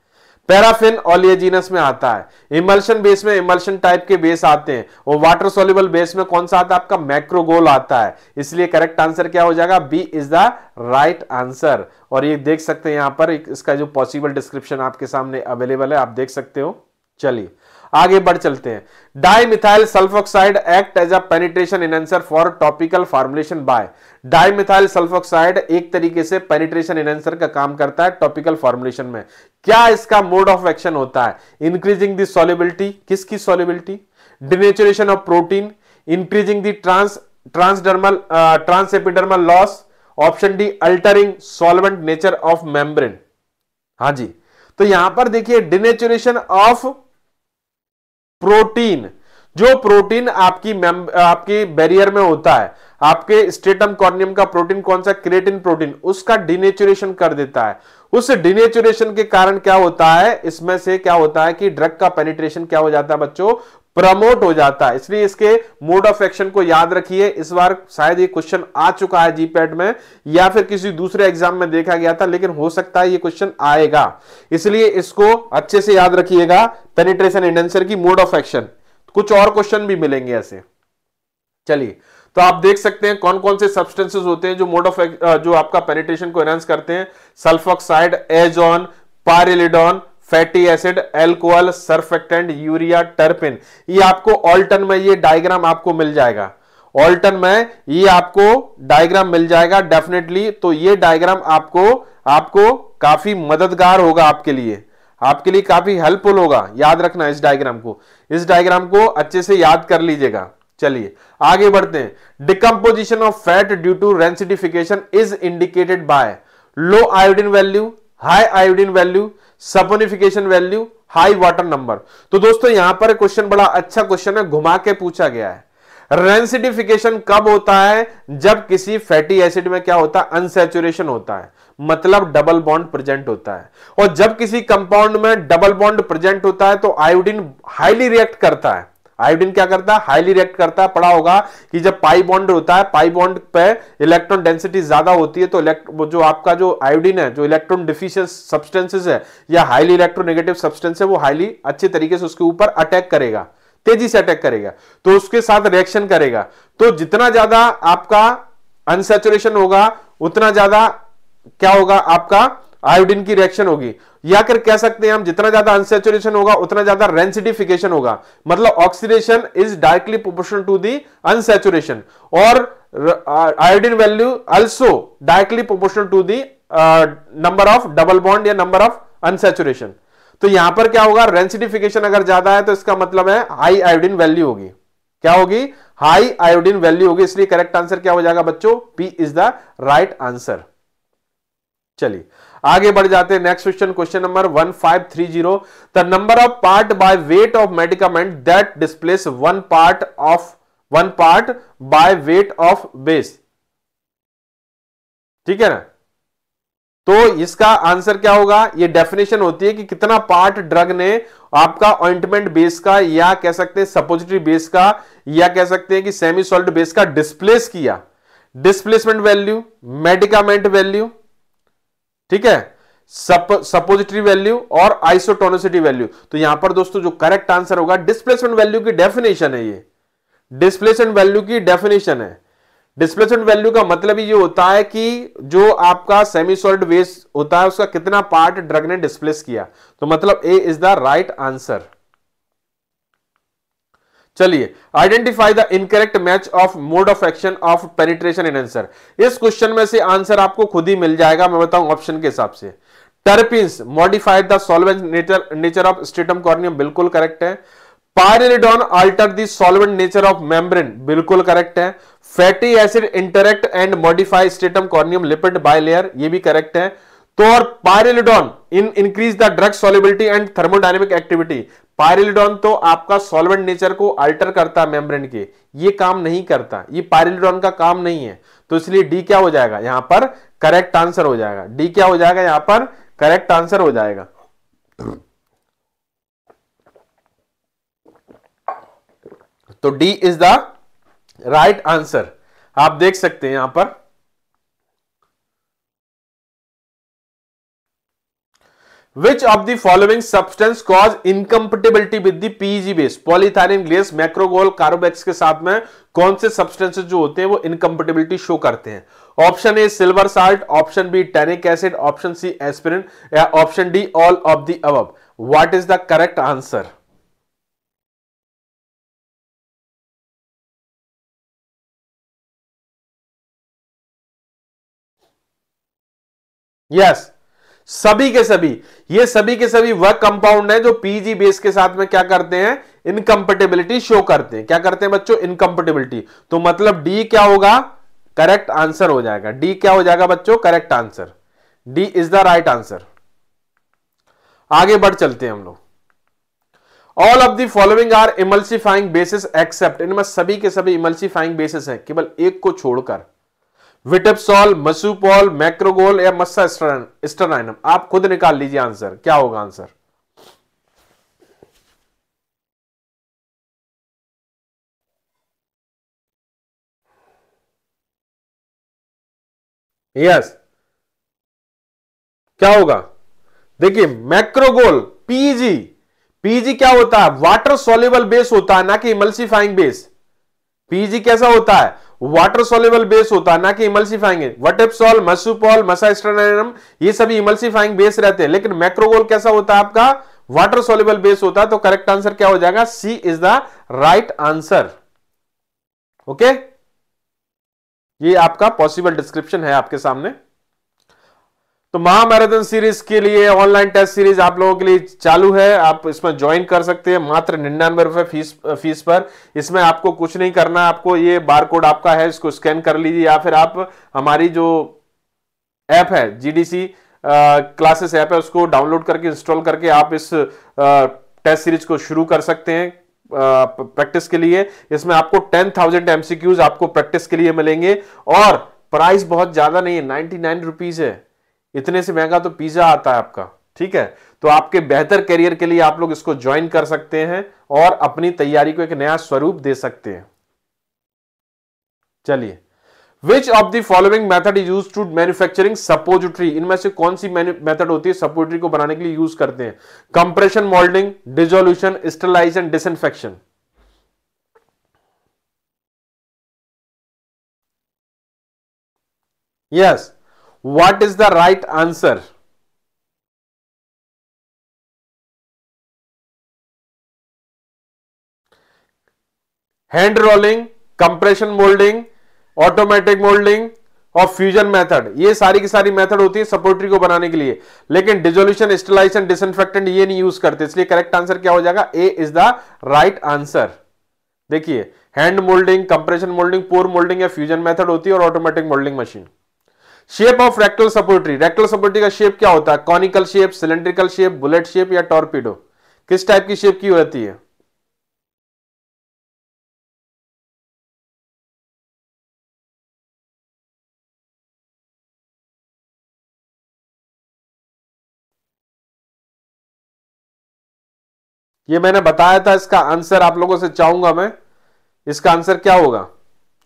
S1: पैराफिन ऑलियजीनस में आता है इमल्शन बेस में इमल्शन टाइप के बेस आते हैं और वाटर सोल्यूबल बेस में कौन सा आता है आपका मैक्रोगोल आता है इसलिए करेक्ट आंसर क्या हो जाएगा B is the right answer और ये देख सकते हैं यहां पर इसका जो पॉसिबल डिस्क्रिप्शन आपके सामने अवेलेबल है आप देख सकते हो चलिए आगे बढ़ चलते हैं dimethyl sulfoxide act as a penetration enhancer for topical formulation by dimethyl sulfoxide एक तरीके से पेनिट्रेशन इनहेंसर का काम करता है टॉपिकल फॉर्मुलेशन में क्या इसका मोड ऑफ एक्शन होता है इंक्रीजिंग दी सॉलिबिलिटी किसकी solubility denaturation of protein increasing the trans transdermal transepidermal loss option D altering solvent nature of membrane हाँ जी तो यहां पर देखिए डिनेचुरेशन ऑफ प्रोटीन जो प्रोटीन आपकी मेम आपकी बैरियर में होता है आपके स्टेटम कॉर्नियम का प्रोटीन कौन सा क्रिएटिन प्रोटीन उसका डिनेचुरेशन कर देता है उस डिनेचुरेशन के कारण क्या होता है इसमें से क्या होता है कि ड्रग का पेनिट्रेशन क्या हो जाता है बच्चों प्रमोट हो जाता है इसलिए इसके मोड ऑफ एक्शन को याद रखिए इस बार शायद ये क्वेश्चन आ चुका है जीपैट में या फिर किसी दूसरे एग्जाम में देखा गया था लेकिन हो सकता है ये क्वेश्चन आएगा इसलिए इसको अच्छे से याद रखिएगा पेनिट्रेशन इंडेंसर की मोड ऑफ एक्शन कुछ और क्वेश्चन भी मिलेंगे ऐसे चलिए तो आप देख सकते हैं कौन कौन से सब्सटेंसेस होते हैं जो मोड ऑफ जो आपका पेनिट्रेशन को एनहांस करते हैं sulfoxide azone pyrrolidone fatty acid alcohol surfactant urea terpene ये आपको ऑल्टन में ये डायग्राम आपको मिल जाएगा ऑल्टन में ये आपको डायग्राम मिल जाएगा डेफिनेटली तो ये डायग्राम आपको आपको काफी मददगार होगा आपके लिए आपके लिए काफी हेल्पफुल होगा याद रखना इस डायग्राम को इस डायग्राम को अच्छे से याद कर लीजिएगा चलिए आगे बढ़ते हैं decomposition of fat due to rancidification is indicated by low iodine value high iodine value saponification value high water number तो दोस्तों यहां पर क्वेश्चन बड़ा अच्छा क्वेश्चन है घुमा के पूछा गया है रेंसिडिफिकेशन कब होता है जब किसी फैटी एसिड में क्या होता है अनसेचुरेशन होता है मतलब डबल बॉन्ड प्रेजेंट होता है और जब किसी कंपाउंड में डबल बॉन्ड प्रेजेंट होता है तो आयोडीन हाईली रिएक्ट करता है आयोडीन क्या करता है हाईली रिएक्ट करता है पढ़ा होगा कि जब पाई बॉन्ड होता है पाई बॉन्ड पे इलेक्ट्रॉन डेंसिटी ज्यादा होती है तो जो आपका जो आयोडीन है जो इलेक्ट्रॉन डिफिशियंट सब्सटेंसेस है या हाईली इलेक्ट्रोनेगेटिव सब्सटेंस है वो हाईली अच्छे तरीके से उसके ऊपर अटैक करेगा तेजी से अटैक करेगा तो उसके साथ रिएक्शन करेगा तो जितना ज्यादा आपका अनसेचुरेशन होगा उतना ज्यादा क्या होगा आपका आयोडीन की रिएक्शन होगी या फिर कह सकते हैं हम जितना ज्यादा अनसेचुरेशन होगा उतना ज्यादा रेंसिडिफिकेशन होगा मतलब oxidation is directly proportional to the unsaturation और iodine value also directly proportional to the number of double bond या नंबर ऑफ अनसेचुरेशन तो यहां पर क्या होगा रेंसिडिफिकेशन अगर ज्यादा है तो इसका मतलब है हाई आयोडीन वैल्यू होगी क्या होगी हाई आयोडीन वैल्यू होगी इसलिए करेक्ट आंसर क्या हो जाएगा बच्चों P is the right answer चलिए आगे बढ़ जाते हैं next question question number 1530 the number of part by weight of medicament that displace one part of one part by weight of base ठीक है ना तो इसका आंसर क्या होगा ये डेफिनेशन होती है कि कितना पार्ट ड्रग ने आपका ऑइंटमेंट बेस का या कह सकते हैं सपोजिटरी बेस का या कह सकते हैं कि सेमी सॉल्ट बेस का डिस्प्लेस किया डिस्प्लेसमेंट वैल्यू मेडिकामेंट वैल्यू ठीक है सपोजिटरी वैल्यू और आइसोटोनोसिटी वैल्यू तो यहां पर दोस्तों जो करेक्ट आंसर होगा डिस्प्लेसमेंट वैल्यू की डेफिनेशन है ये डिस्प्लेसमेंट वैल्यू की डेफिनेशन है डिस्प्लेसमेंट वैल्यू का मतलब ये होता है कि जो आपका सेमी सॉलिड वेस्ट होता है उसका कितना पार्ट ड्रग ने डिस्प्लेस किया तो मतलब A is the right answer चलिए identify the incorrect match of mode of action of penetration in answer इस क्वेश्चन में से आंसर आपको खुद ही मिल जाएगा मैं बताऊं ऑप्शन के हिसाब से terpenes modified the solvent nature nature of stratum corneum बिल्कुल करेक्ट है pyrrolidone alter the solvent nature of membrane बिल्कुल करेक्ट है fatty acid interact and modify stratum corneum lipid bilayer ये भी करेक्ट है तो और pyrrolidone in increase the drug solubility and thermodynamic activity pyrrolidone तो आपका सॉल्वेंट नेचर को अल्टर करता है मेम्ब्रेन के ये काम नहीं करता ये पायरिलिडॉन का काम नहीं है तो इसलिए डी क्या हो जाएगा यहां पर करेक्ट आंसर हो जाएगा डी क्या हो जाएगा यहां पर करेक्ट आंसर हो जाएगा तो D is the right answer आप देख सकते हैं यहां पर which of the following substance cause incompatibility with the PEG base polyethylene glaze macrogol carbowax के साथ में कौन से सब्सटेंसेस जो होते हैं वो इनकम्पेटेबिलिटी शो करते हैं option A silver salt option B tannic acid option C aspirin या option D all
S2: of the above what is the correct answer yes सभी के सभी ये सभी
S1: के सभी वह कंपाउंड है जो पीजी बेस के साथ में क्या करते हैं इनकम्पेटेबिलिटी शो करते हैं क्या करते हैं बच्चों इनकम्पेटेबिलिटी तो मतलब डी क्या होगा करेक्ट आंसर हो जाएगा डी क्या हो जाएगा बच्चों correct answer D is the right answer आगे बढ़ चलते हैं हम लोग all of the following are emulsifying bases except इनमें सभी के सभी इमल्सिफाइंग बेसिस हैं केवल एक को छोड़कर विटेपसॉल मसूपॉल मैक्रोगोल या मस्सा स्टर्नाइनम आप खुद निकाल लीजिए आंसर क्या होगा
S2: आंसर यस yes. क्या होगा देखिए
S1: मैक्रोगोल पीजी पीजी क्या होता है वाटर सोल्यूबल बेस होता है ना कि इमल्सिफाइंग बेस पीजी कैसा होता है वाटर सोल्यूबल बेस होता है ना कि इमल्सिफाइंग है वटेपसॉल मसूपॉल मसाइस्ट्रानाइनम ये सभी इमल्सिफाइंग बेस रहते हैं लेकिन मैक्रोगोल कैसा होता है आपका वाटर सोल्यूबल बेस होता है तो करेक्ट आंसर क्या हो जाएगा C is the right answer okay ये आपका पॉसिबल डिस्क्रिप्शन है आपके सामने तो महामैराथन सीरीज के लिए ऑनलाइन टेस्ट सीरीज आप लोगों के लिए चालू है आप इसमें ज्वाइन कर सकते हैं मात्र निन्यानवे रुपए फीस फीस पर इसमें आपको कुछ नहीं करना आपको ये बार कोड आपका है इसको स्कैन कर लीजिए या फिर आप हमारी जो ऐप है जीडीसी क्लासेस ऐप है उसको डाउनलोड करके इंस्टॉल करके आप इस टेस्ट सीरीज को शुरू कर सकते हैं प्रैक्टिस के लिए इसमें आपको टेन थाउजेंड एमसीक्यूज आपको प्रैक्टिस के लिए मिलेंगे और प्राइस बहुत ज्यादा नहीं है नाइनटी नाइन रुपीज है इतने से महंगा तो पिज्जा आता है आपका ठीक है तो आपके बेहतर करियर के लिए आप लोग इसको ज्वाइन कर सकते हैं और अपनी तैयारी को एक नया स्वरूप दे सकते हैं चलिए which of the following method is use to manufacturing suppository इनमें से कौन सी मेथड होती है सपोजिट्री को बनाने के लिए यूज करते हैं compression moulding dissolution sterilisation disinfection
S2: yes yes. what is the right answer hand rolling compression moulding automatic moulding और
S1: फ्यूजन मेथड ये सारी की सारी मेथड होती है सपोर्टरी को बनाने के लिए लेकिन डिजोल्यूशन स्टेलाइजेशन डिसइनफेक्टेंट ये नहीं यूज करते इसलिए करेक्ट आंसर क्या हो जाएगा A is the right answer देखिए hand moulding compression moulding pour moulding या फ्यूजन मेथड होती है और automatic moulding machine shape of rectal suppository rectal suppository का शेप क्या होता है conical shape cylindrical shape
S2: bullet shape या टॉर्पीडो किस टाइप की शेप की होती है ये मैंने बताया था इसका आंसर आप लोगों से चाहूंगा मैं इसका आंसर क्या होगा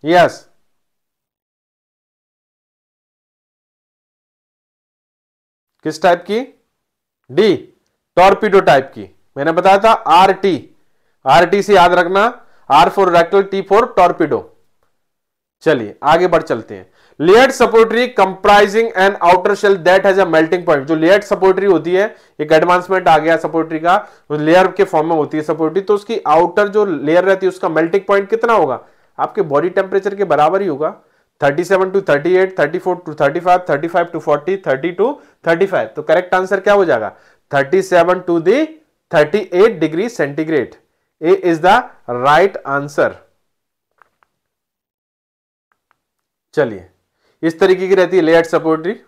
S2: यस yes. किस टाइप की डी
S1: टॉर्पीडो टाइप की मैंने बताया था आर टी आर टी से याद रखना R for rectal T for torpedo चलिए आगे बढ़ चलते हैं layered suppository comprising an outer shell that has a melting point जो लेयर्ड सपोर्टरी होती है एक एडवांसमेंट आ गया सपोर्टरी का लेयर के फॉर्म में होती है सपोर्टरी तो उसकी आउटर जो लेयर रहती है उसका मेल्टिंग पॉइंट कितना होगा आपके बॉडी टेम्परेचर के बराबर ही होगा 37 टू 38, 34 टू 35, 35 टू 40, 30 टू 35. तो करेक्ट आंसर क्या हो जाएगा 37 to the 38 degree centigrade A is the right answer चलिए इस तरीके की रहती है let suppository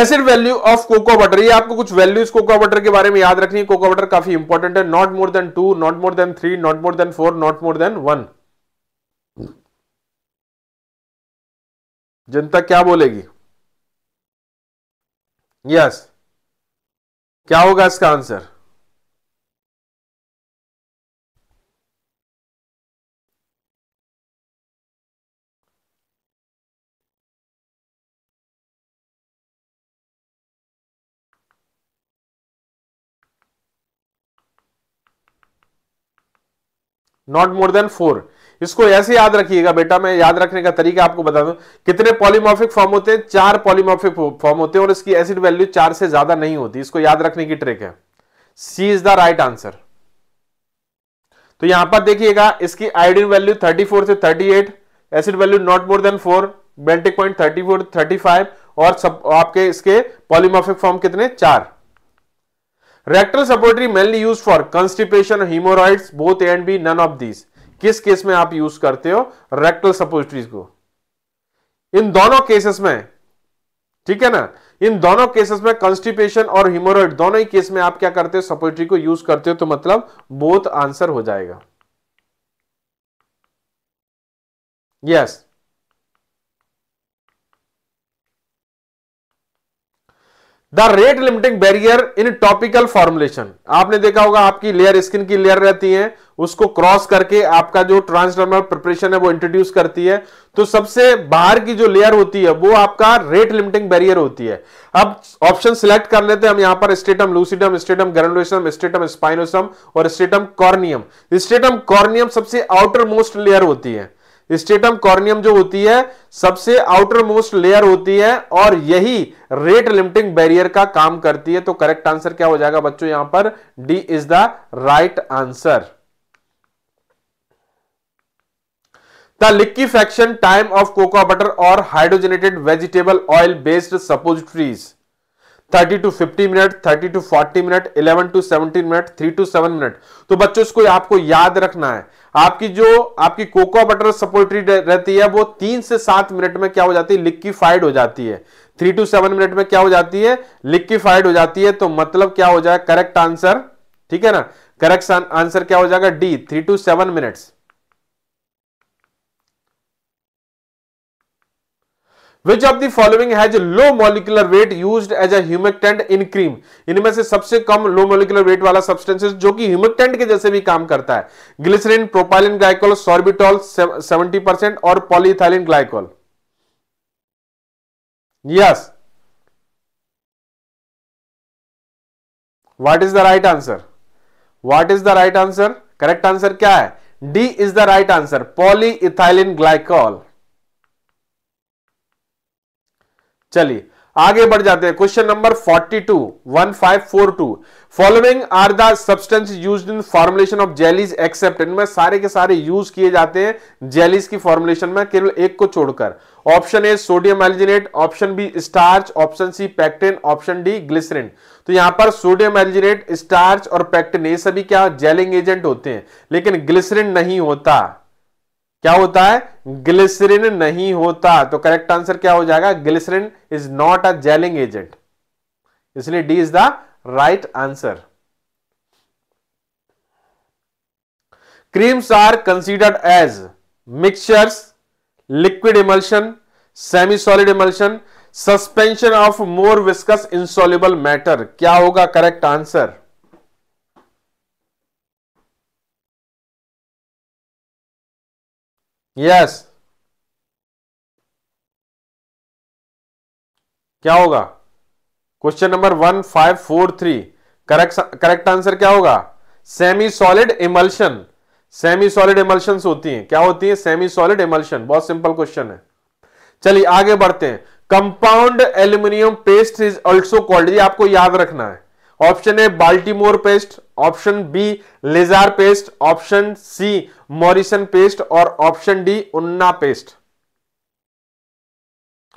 S1: acid value of cocoa butter ये आपको कुछ वैल्यूज कोको बटर के बारे में याद रखनी है कोको बटर काफी इंपॉर्टेंट है not more than two not more than three not more than four not more than one
S3: जनता क्या बोलेगी यस
S2: क्या होगा इसका answer
S1: not more than four इसको ऐसे याद रखिएगा बेटा मैं याद रखने का तरीका आपको बता दूं कितने पॉलीमोफिक फॉर्म होते हैं चार पॉलीमोफिक फॉर्म होते हैं और इसकी एसिड वैल्यू चार से ज्यादा नहीं होती इसको याद रखने की ट्रिक है C is the right answer तो यहां पर देखिएगा इसकी आयोडीन वैल्यू 34 से 38 acid value not more than four melting point 34 35 और सब आपके इसके पॉलीमोफिक फॉर्म कितने चार rectal suppository mainly use for constipation haemorrhoids both and B none of these किस केस में आप यूज करते हो रेक्टल सपोजिटरीज को इन दोनों केसेस में ठीक है ना इन दोनों केसेस में कंस्टिपेशन और हिमोरॉइड दोनों ही केस में आप क्या करते हो सपोजिटरी को यूज करते हो तो मतलब बोथ आंसर हो जाएगा yes yes. The rate limiting barrier in topical formulation आपने देखा होगा आपकी लेयर स्किन की लेयर रहती है उसको क्रॉस करके आपका जो ट्रांसडर्मल प्रिपरेशन है वो इंट्रोड्यूस करती है तो सबसे बाहर की जो लेयर होती है वो आपका रेट लिमिटिंग बैरियर होती है अब ऑप्शन सिलेक्ट कर लेते हैं हम यहां पर stratum lucidum stratum granulation stratum spinosum और स्टेटम कॉर्नियम स्टेटम कॉर्नियम सबसे आउटर मोस्ट लेयर होती है स्टेटम कॉर्नियम जो होती है सबसे आउटर मोस्ट लेयर होती है और यही रेट लिमिटिंग बैरियर का काम करती है तो करेक्ट आंसर क्या हो जाएगा बच्चों यहां पर D is the right answer the liquefaction time of cocoa butter और hydrogenated vegetable oil based suppositories thirty to fifty minute thirty to forty minute eleven to seventeen minute three to seven minute तो बच्चों इसको आपको याद रखना है आपकी जो आपकी कोको बटर सपोर्टरी रहती है वो तीन से सात मिनट में क्या हो जाती है लिक्विफाइड हो जाती है थ्री टू सेवन मिनट में क्या हो जाती है लिक्विफाइड हो जाती है तो मतलब क्या हो जाए करेक्ट आंसर ठीक है ना करेक्ट आंसर क्या हो जाएगा D three to seven minutes which of the following has low molecular weight use as a humectant in cream इनमें से सबसे कम लो मोलिकुलर वेट वाला सब्सटेंस जो कि ह्यूमेक्टेंट के जैसे भी काम करता है glycerine propylene glycol sorbitol seventy percent और polyethylene glycol yes what is the right answer what is the right answer correct answer क्या है D is the right answer poly polyethylene glycol चलिए आगे बढ़ जाते हैं question number 42 1542 following are the substance used in formulation of jellies except इनमें सारे के सारे यूज किए जाते हैं जेलीज की फॉर्मुलेशन में केवल एक को छोड़कर option A sodium alginate option B starch option C pectin option D glycerine तो यहां पर सोडियम एल्जिनेट स्टार्च और पैक्टिन ये सभी क्या जेलिंग एजेंट होते हैं लेकिन ग्लिसरिन नहीं होता क्या होता है ग्लिसरिन नहीं होता तो करेक्ट आंसर क्या हो जाएगा glycerine is not a gelling agent इसलिए D is the right answer creams are considered as mixtures liquid emulsion semi solid emulsion suspension of more viscous insoluble matter क्या
S2: होगा करेक्ट आंसर यस क्या होगा question number one five
S1: four three correct correct answer क्या होगा semi solid emulsion semi solid emulsion होती हैं क्या होती है सेमी सॉलिड इमल्शन बहुत सिंपल क्वेश्चन है चलिए आगे बढ़ते हैं compound aluminium paste is also called ये आपको याद रखना है option A Baltimore paste option B Lassar paste option C Morrison paste और ऑप्शन डी उन्ना पेस्ट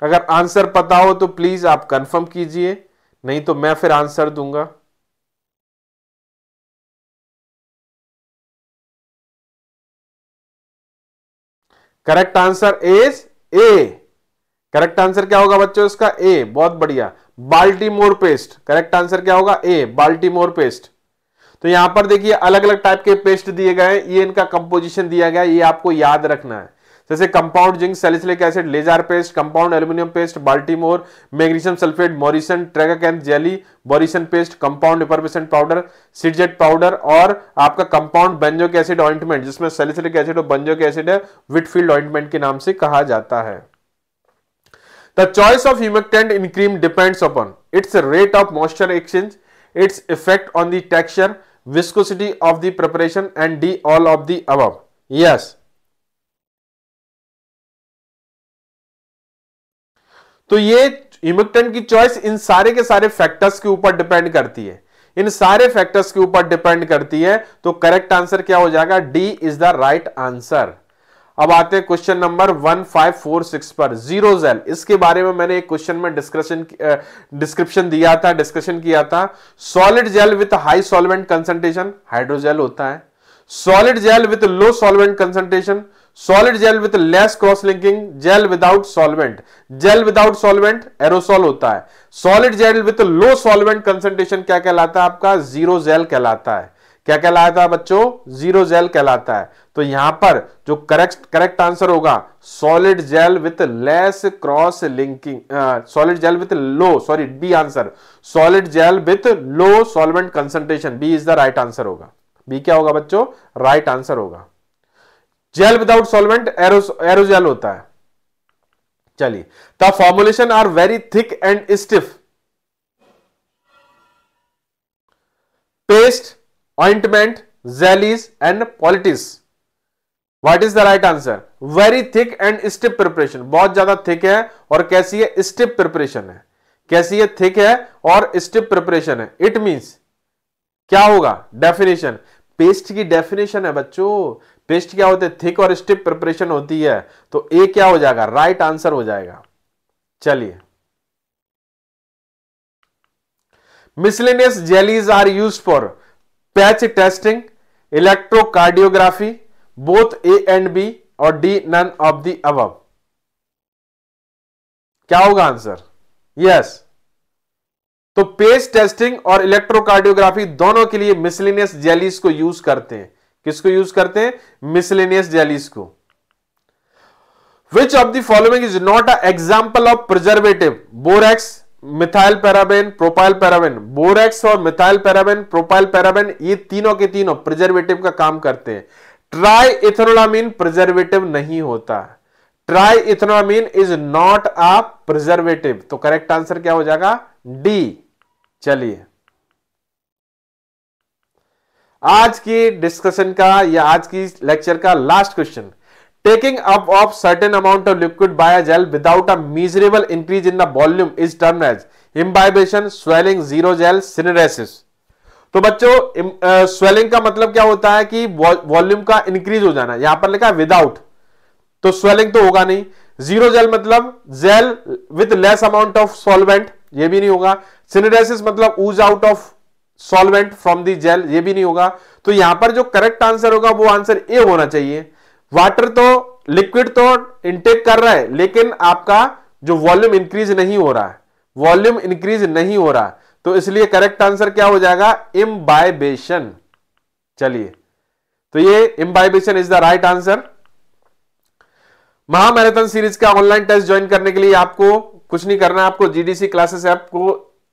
S1: अगर आंसर पता हो तो प्लीज आप कंफर्म कीजिए नहीं तो मैं फिर आंसर
S2: दूंगा correct answer is A
S1: correct answer क्या होगा बच्चों इसका ए बहुत बढ़िया बाल्टीमोर पेस्ट करेक्ट आंसर क्या होगा ए बाल्टीमोर पेस्ट तो यहां पर देखिए अलग अलग टाइप के पेस्ट दिए गए ये इनका कंपोजिशन दिया गया ये आपको याद रखना है जैसे compound zinc salicylic acid Lassar paste compound aluminium paste Baltimore magnesium sulphate Morrison tragacanth jelly Borison paste compound इपरपेसेंट पाउडर सिटजेट पाउडर और आपका कंपाउंड बेंजोक एसिड ऑइंटमेंट जिसमें सेलिसिलिक एसिड और बेंजोक एसिड है विटफील्ड ऑइंटमेंट के नाम से कहा जाता है The choice of humectant in cream depends upon its rate of moisture exchange, its effect on the texture, viscosity of the preparation and D all of the
S3: above. Yes.
S1: तो ये इमिक्टेंट की choice in सारे के सारे factors के ऊपर depend करती है इन सारे फैक्टर्स के ऊपर डिपेंड करती है तो करेक्ट आंसर क्या हो जाएगा D is the right answer अब आते हैं क्वेश्चन नंबर 1546 पर जीरो जेल इसके बारे में मैंने एक क्वेश्चन में डिस्कशन डिस्क्रिप्शन दिया था डिस्कशन किया था solid gel with high solvent concentration hydrogel होता है solid gel with low solvent concentration solid gel with less cross linking gel without solvent gel without solvent aerosol होता है solid gel with low solvent concentration क्या कहलाता है आपका zero jail कहलाता है क्या कहलाता है बच्चों जीरो जेल कहलाता है तो यहां पर जो करेक्ट करेक्ट आंसर होगा solid gel with less cross linking solid gel with low sorry B answer solid gel with low solvent concentration B is the right answer होगा बी क्या होगा बच्चों राइट आंसर होगा जेल विदाउट सॉल्वेंट जेल होता है चलिए the formulation are very thick and stiff paste ointment, jellies and polities. What is the right answer very thick and stiff preparation बहुत ज्यादा थिक है और कैसी है स्टिप प्रिपरेशन है कैसी है थिक है और स्टिप प्रिपरेशन है इट मींस क्या होगा डेफिनेशन पेस्ट की डेफिनेशन है बच्चों पेस्ट क्या होते हैं थिक और स्टिप प्रिपरेशन होती है तो ए क्या हो जाएगा राइट right आंसर हो जाएगा चलिए miscellaneous jellies are use for patch testing electrocardiography both A and B और डी नन ऑफ दी अब क्या होगा आंसर यस तो पेच टेस्टिंग और इलेक्ट्रोकार्डियोग्राफी दोनों के लिए मिसलिनियस जेलिस को यूज करते हैं किसको यूज करते हैं मिसलिनियस जेलिस को which of the following is not a example of preservative borax methyl paraben propyl paraben borax और मिथाइल पैराबेन प्रोपाइल पैराबेन ये तीनों के तीनों प्रिजर्वेटिव का काम करते हैं ट्राई इथेनोलामीन प्रिजर्वेटिव नहीं होता triethanolamine is not a preservative तो करेक्ट आंसर क्या हो जाएगा डी चलिए आज की डिस्कशन का या आज की लेक्चर का last question Taking up of certain amount of liquid by a gel without a measurable increase in the volume is termed as imbibition, swelling, zero gel, तो बच्चों स्वेलिंग का मतलब क्या होता है कि वॉल्यूम का इंक्रीज हो जाना यहां पर लिखा है विदाउट तो स्वेलिंग तो होगा नहीं जीरो जेल मतलब gel with less amount of solvent ये भी नहीं होगा सिनेडेसिस मतलब ooze out of solvent from the gel ये भी नहीं होगा तो यहां पर जो करेक्ट आंसर होगा वो आंसर ए होना चाहिए वाटर तो लिक्विड तो इंटेक कर रहा है लेकिन आपका जो वॉल्यूम इंक्रीज नहीं हो रहा है वॉल्यूम इंक्रीज नहीं हो रहा तो इसलिए करेक्ट आंसर क्या हो जाएगा इम्बाइबेशन चलिए तो ये imbibition is the right answer महामैराथन सीरीज का ऑनलाइन टेस्ट ज्वाइन करने के लिए आपको कुछ नहीं करना है आपको जीडीसी क्लासेस ऐप को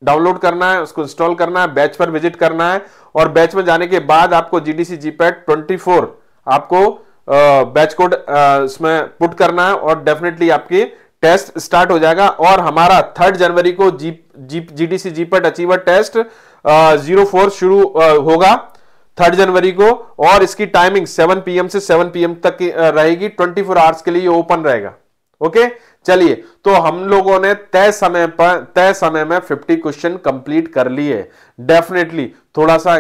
S1: डाउनलोड करना है उसको इंस्टॉल करना है बैच पर विजिट करना है और बैच में जाने के बाद आपको जीडीसी जीपैट ट्वेंटी आपको बैच कोड इसमें पुट करना है और डेफिनेटली आपकी टेस्ट स्टार्ट हो जाएगा और हमारा थर्ड जनवरी को G G C GPAT achiever test zero four शुरू होगा थर्ड जनवरी को और इसकी टाइमिंग सेवन पीएम से सेवन पीएम तक रहेगी ट्वेंटी फोर आवर्स के लिए ओपन रहेगा ओके चलिए तो हम लोगों ने तय समय पर तय समय में फिफ्टी क्वेश्चन कंप्लीट कर लिए डेफिनेटली थोड़ा सा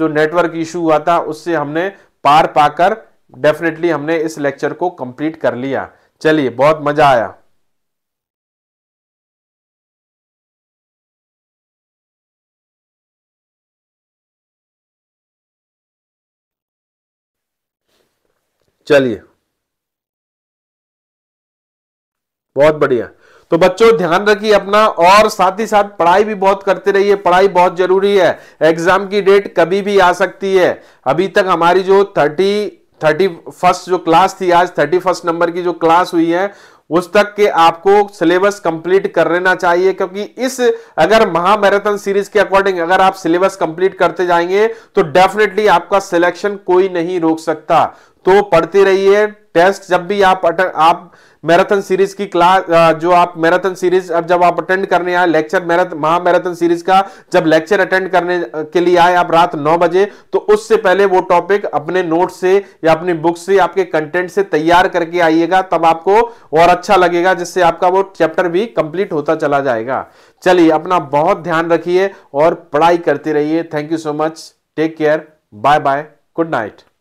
S1: जो नेटवर्क इशू हुआ था उससे हमने पार पाकर डेफिनेटली हमने इस लेक्चर को कंप्लीट कर लिया चलिए बहुत मज़ा आया
S2: चलिए बहुत बढ़िया
S1: तो बच्चों ध्यान रखिए अपना और साथ ही साथ पढ़ाई भी बहुत करते रहिए पढ़ाई बहुत जरूरी है एग्जाम की डेट कभी भी आ सकती है अभी तक हमारी जो थर्टी थर्टी फर्स्ट जो क्लास थी आज थर्टी फर्स्ट नंबर की जो क्लास हुई है उस तक के आपको सिलेबस कंप्लीट कर लेना चाहिए क्योंकि इस अगर महामैराथन सीरीज के अकॉर्डिंग अगर आप सिलेबस कंप्लीट करते जाएंगे तो डेफिनेटली आपका सिलेक्शन कोई नहीं रोक सकता तो पढ़ते रहिए टेस्ट जब भी आप अटर आप मैराथन सीरीज की क्लास जो आप मैराथन सीरीज अब जब आप अटेंड करने आए लेक्चर मैराथन महा मैराथन सीरीज का जब लेक्चर अटेंड करने के लिए आए आप रात नौ बजे तो उससे पहले वो टॉपिक अपने नोट से या अपनी बुक से आपके कंटेंट से तैयार करके आइएगा तब आपको और अच्छा लगेगा जिससे आपका वो चैप्टर भी कंप्लीट होता चला जाएगा चलिए अपना बहुत ध्यान रखिए और पढ़ाई
S2: करते रहिए thank you so much take care bye bye good night